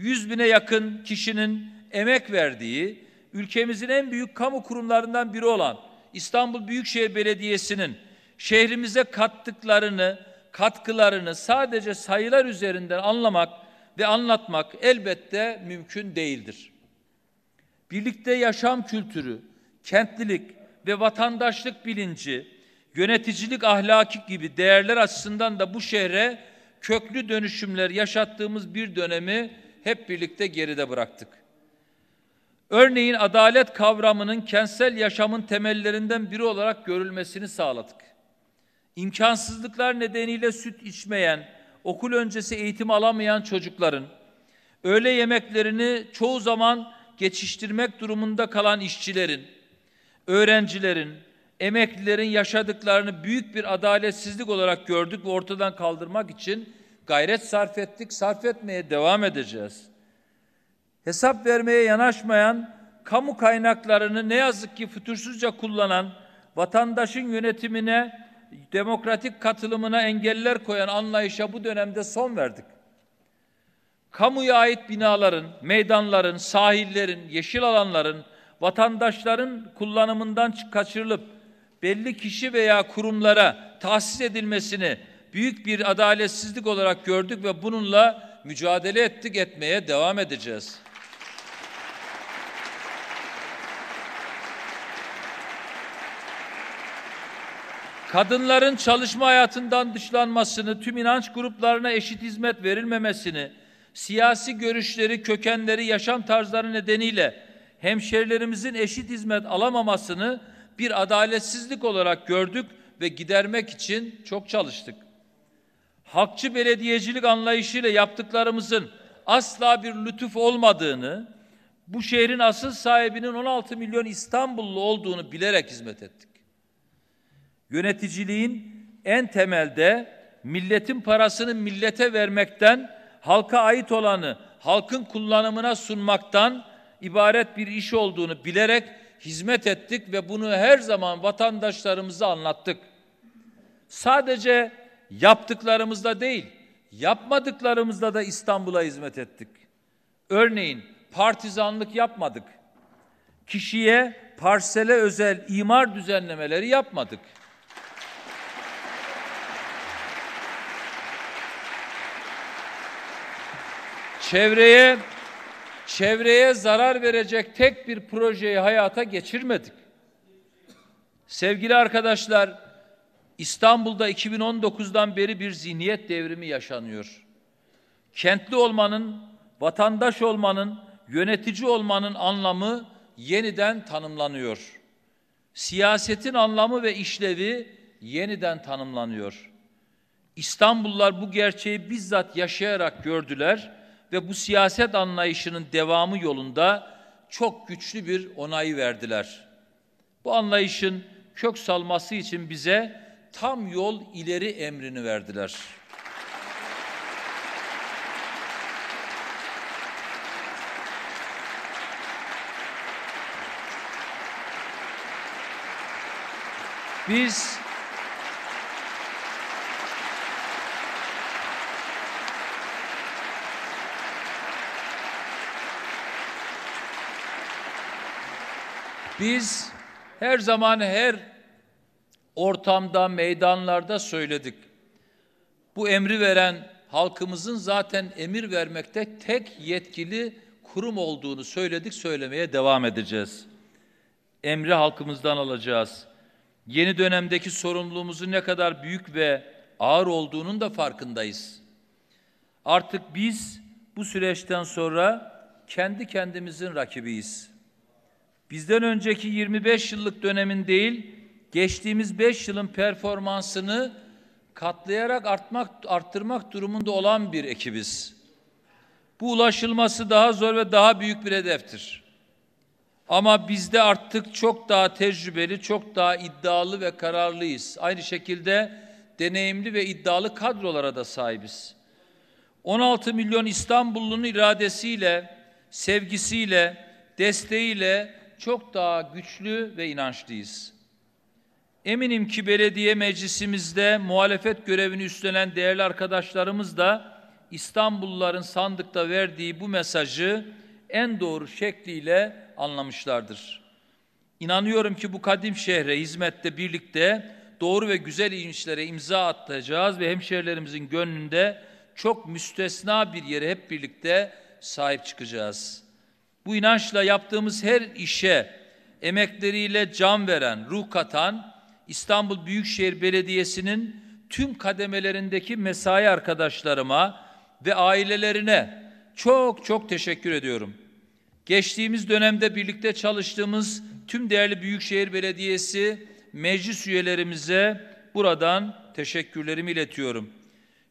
100 bine yakın kişinin emek verdiği, ülkemizin en büyük kamu kurumlarından biri olan İstanbul Büyükşehir Belediyesi'nin şehrimize kattıklarını, katkılarını sadece sayılar üzerinden anlamak ve anlatmak elbette mümkün değildir. Birlikte yaşam kültürü, kentlilik ve vatandaşlık bilinci, yöneticilik ahlaki gibi değerler açısından da bu şehre köklü dönüşümler yaşattığımız bir dönemi hep birlikte geride bıraktık. Örneğin adalet kavramının kentsel yaşamın temellerinden biri olarak görülmesini sağladık. İmkansızlıklar nedeniyle süt içmeyen, okul öncesi eğitim alamayan çocukların öğle yemeklerini çoğu zaman geçiştirmek durumunda kalan işçilerin, öğrencilerin, emeklilerin yaşadıklarını büyük bir adaletsizlik olarak gördük ve ortadan kaldırmak için gayret sarf ettik, sarf etmeye devam edeceğiz. Hesap vermeye yanaşmayan, kamu kaynaklarını ne yazık ki fütursuzca kullanan, vatandaşın yönetimine, demokratik katılımına engeller koyan anlayışa bu dönemde son verdik. Kamuya ait binaların, meydanların, sahillerin, yeşil alanların, vatandaşların kullanımından kaçırılıp belli kişi veya kurumlara tahsis edilmesini büyük bir adaletsizlik olarak gördük ve bununla mücadele ettik, etmeye devam edeceğiz. Kadınların çalışma hayatından dışlanmasını, tüm inanç gruplarına eşit hizmet verilmemesini, siyasi görüşleri, kökenleri, yaşam tarzları nedeniyle hemşerilerimizin eşit hizmet alamamasını bir adaletsizlik olarak gördük ve gidermek için çok çalıştık hakçı belediyecilik anlayışıyla yaptıklarımızın asla bir lütuf olmadığını, bu şehrin asıl sahibinin 16 milyon İstanbullu olduğunu bilerek hizmet ettik. Yöneticiliğin en temelde milletin parasını millete vermekten, halka ait olanı halkın kullanımına sunmaktan ibaret bir iş olduğunu bilerek hizmet ettik ve bunu her zaman vatandaşlarımıza anlattık. Sadece yaptıklarımızda değil, yapmadıklarımızda da İstanbul'a hizmet ettik. Örneğin partizanlık yapmadık. Kişiye, parsele özel imar düzenlemeleri yapmadık. Çevreye çevreye zarar verecek tek bir projeyi hayata geçirmedik. Sevgili arkadaşlar, İstanbul'da 2019'dan beri bir zihniyet devrimi yaşanıyor. Kentli olmanın, vatandaş olmanın, yönetici olmanın anlamı yeniden tanımlanıyor. Siyasetin anlamı ve işlevi yeniden tanımlanıyor. İstanbullular bu gerçeği bizzat yaşayarak gördüler ve bu siyaset anlayışının devamı yolunda çok güçlü bir onayı verdiler. Bu anlayışın kök salması için bize tam yol ileri emrini verdiler. Biz Biz her zaman her ortamda, meydanlarda söyledik. Bu emri veren halkımızın zaten emir vermekte tek yetkili kurum olduğunu söyledik, söylemeye devam edeceğiz. Emri halkımızdan alacağız. Yeni dönemdeki sorumluluğumuzun ne kadar büyük ve ağır olduğunun da farkındayız. Artık biz bu süreçten sonra kendi kendimizin rakibiyiz. Bizden önceki 25 yıllık dönemin değil, geçtiğimiz 5 yılın performansını katlayarak artmak, arttırmak durumunda olan bir ekibiz. Bu ulaşılması daha zor ve daha büyük bir hedeftir. Ama bizde artık çok daha tecrübeli, çok daha iddialı ve kararlıyız. Aynı şekilde deneyimli ve iddialı kadrolara da sahibiz. 16 milyon İstanbullunun iradesiyle, sevgisiyle, desteğiyle çok daha güçlü ve inançlıyız. Eminim ki belediye meclisimizde muhalefet görevini üstlenen değerli arkadaşlarımız da İstanbulluların sandıkta verdiği bu mesajı en doğru şekliyle anlamışlardır. İnanıyorum ki bu kadim şehre hizmette birlikte doğru ve güzel inişlere imza atacağız ve hemşehrilerimizin gönlünde çok müstesna bir yere hep birlikte sahip çıkacağız. Bu inançla yaptığımız her işe emekleriyle can veren, ruh katan İstanbul Büyükşehir Belediyesi'nin tüm kademelerindeki mesai arkadaşlarıma ve ailelerine çok çok teşekkür ediyorum. Geçtiğimiz dönemde birlikte çalıştığımız tüm değerli Büyükşehir Belediyesi meclis üyelerimize buradan teşekkürlerimi iletiyorum.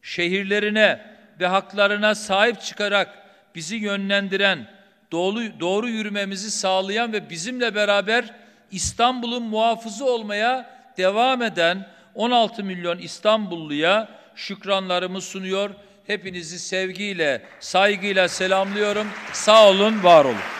Şehirlerine ve haklarına sahip çıkarak bizi yönlendiren, doğru, doğru yürümemizi sağlayan ve bizimle beraber İstanbul'un muhafızı olmaya devam eden 16 milyon İstanbulluya şükranlarımı sunuyor. Hepinizi sevgiyle, saygıyla selamlıyorum. Sağ olun, var olun.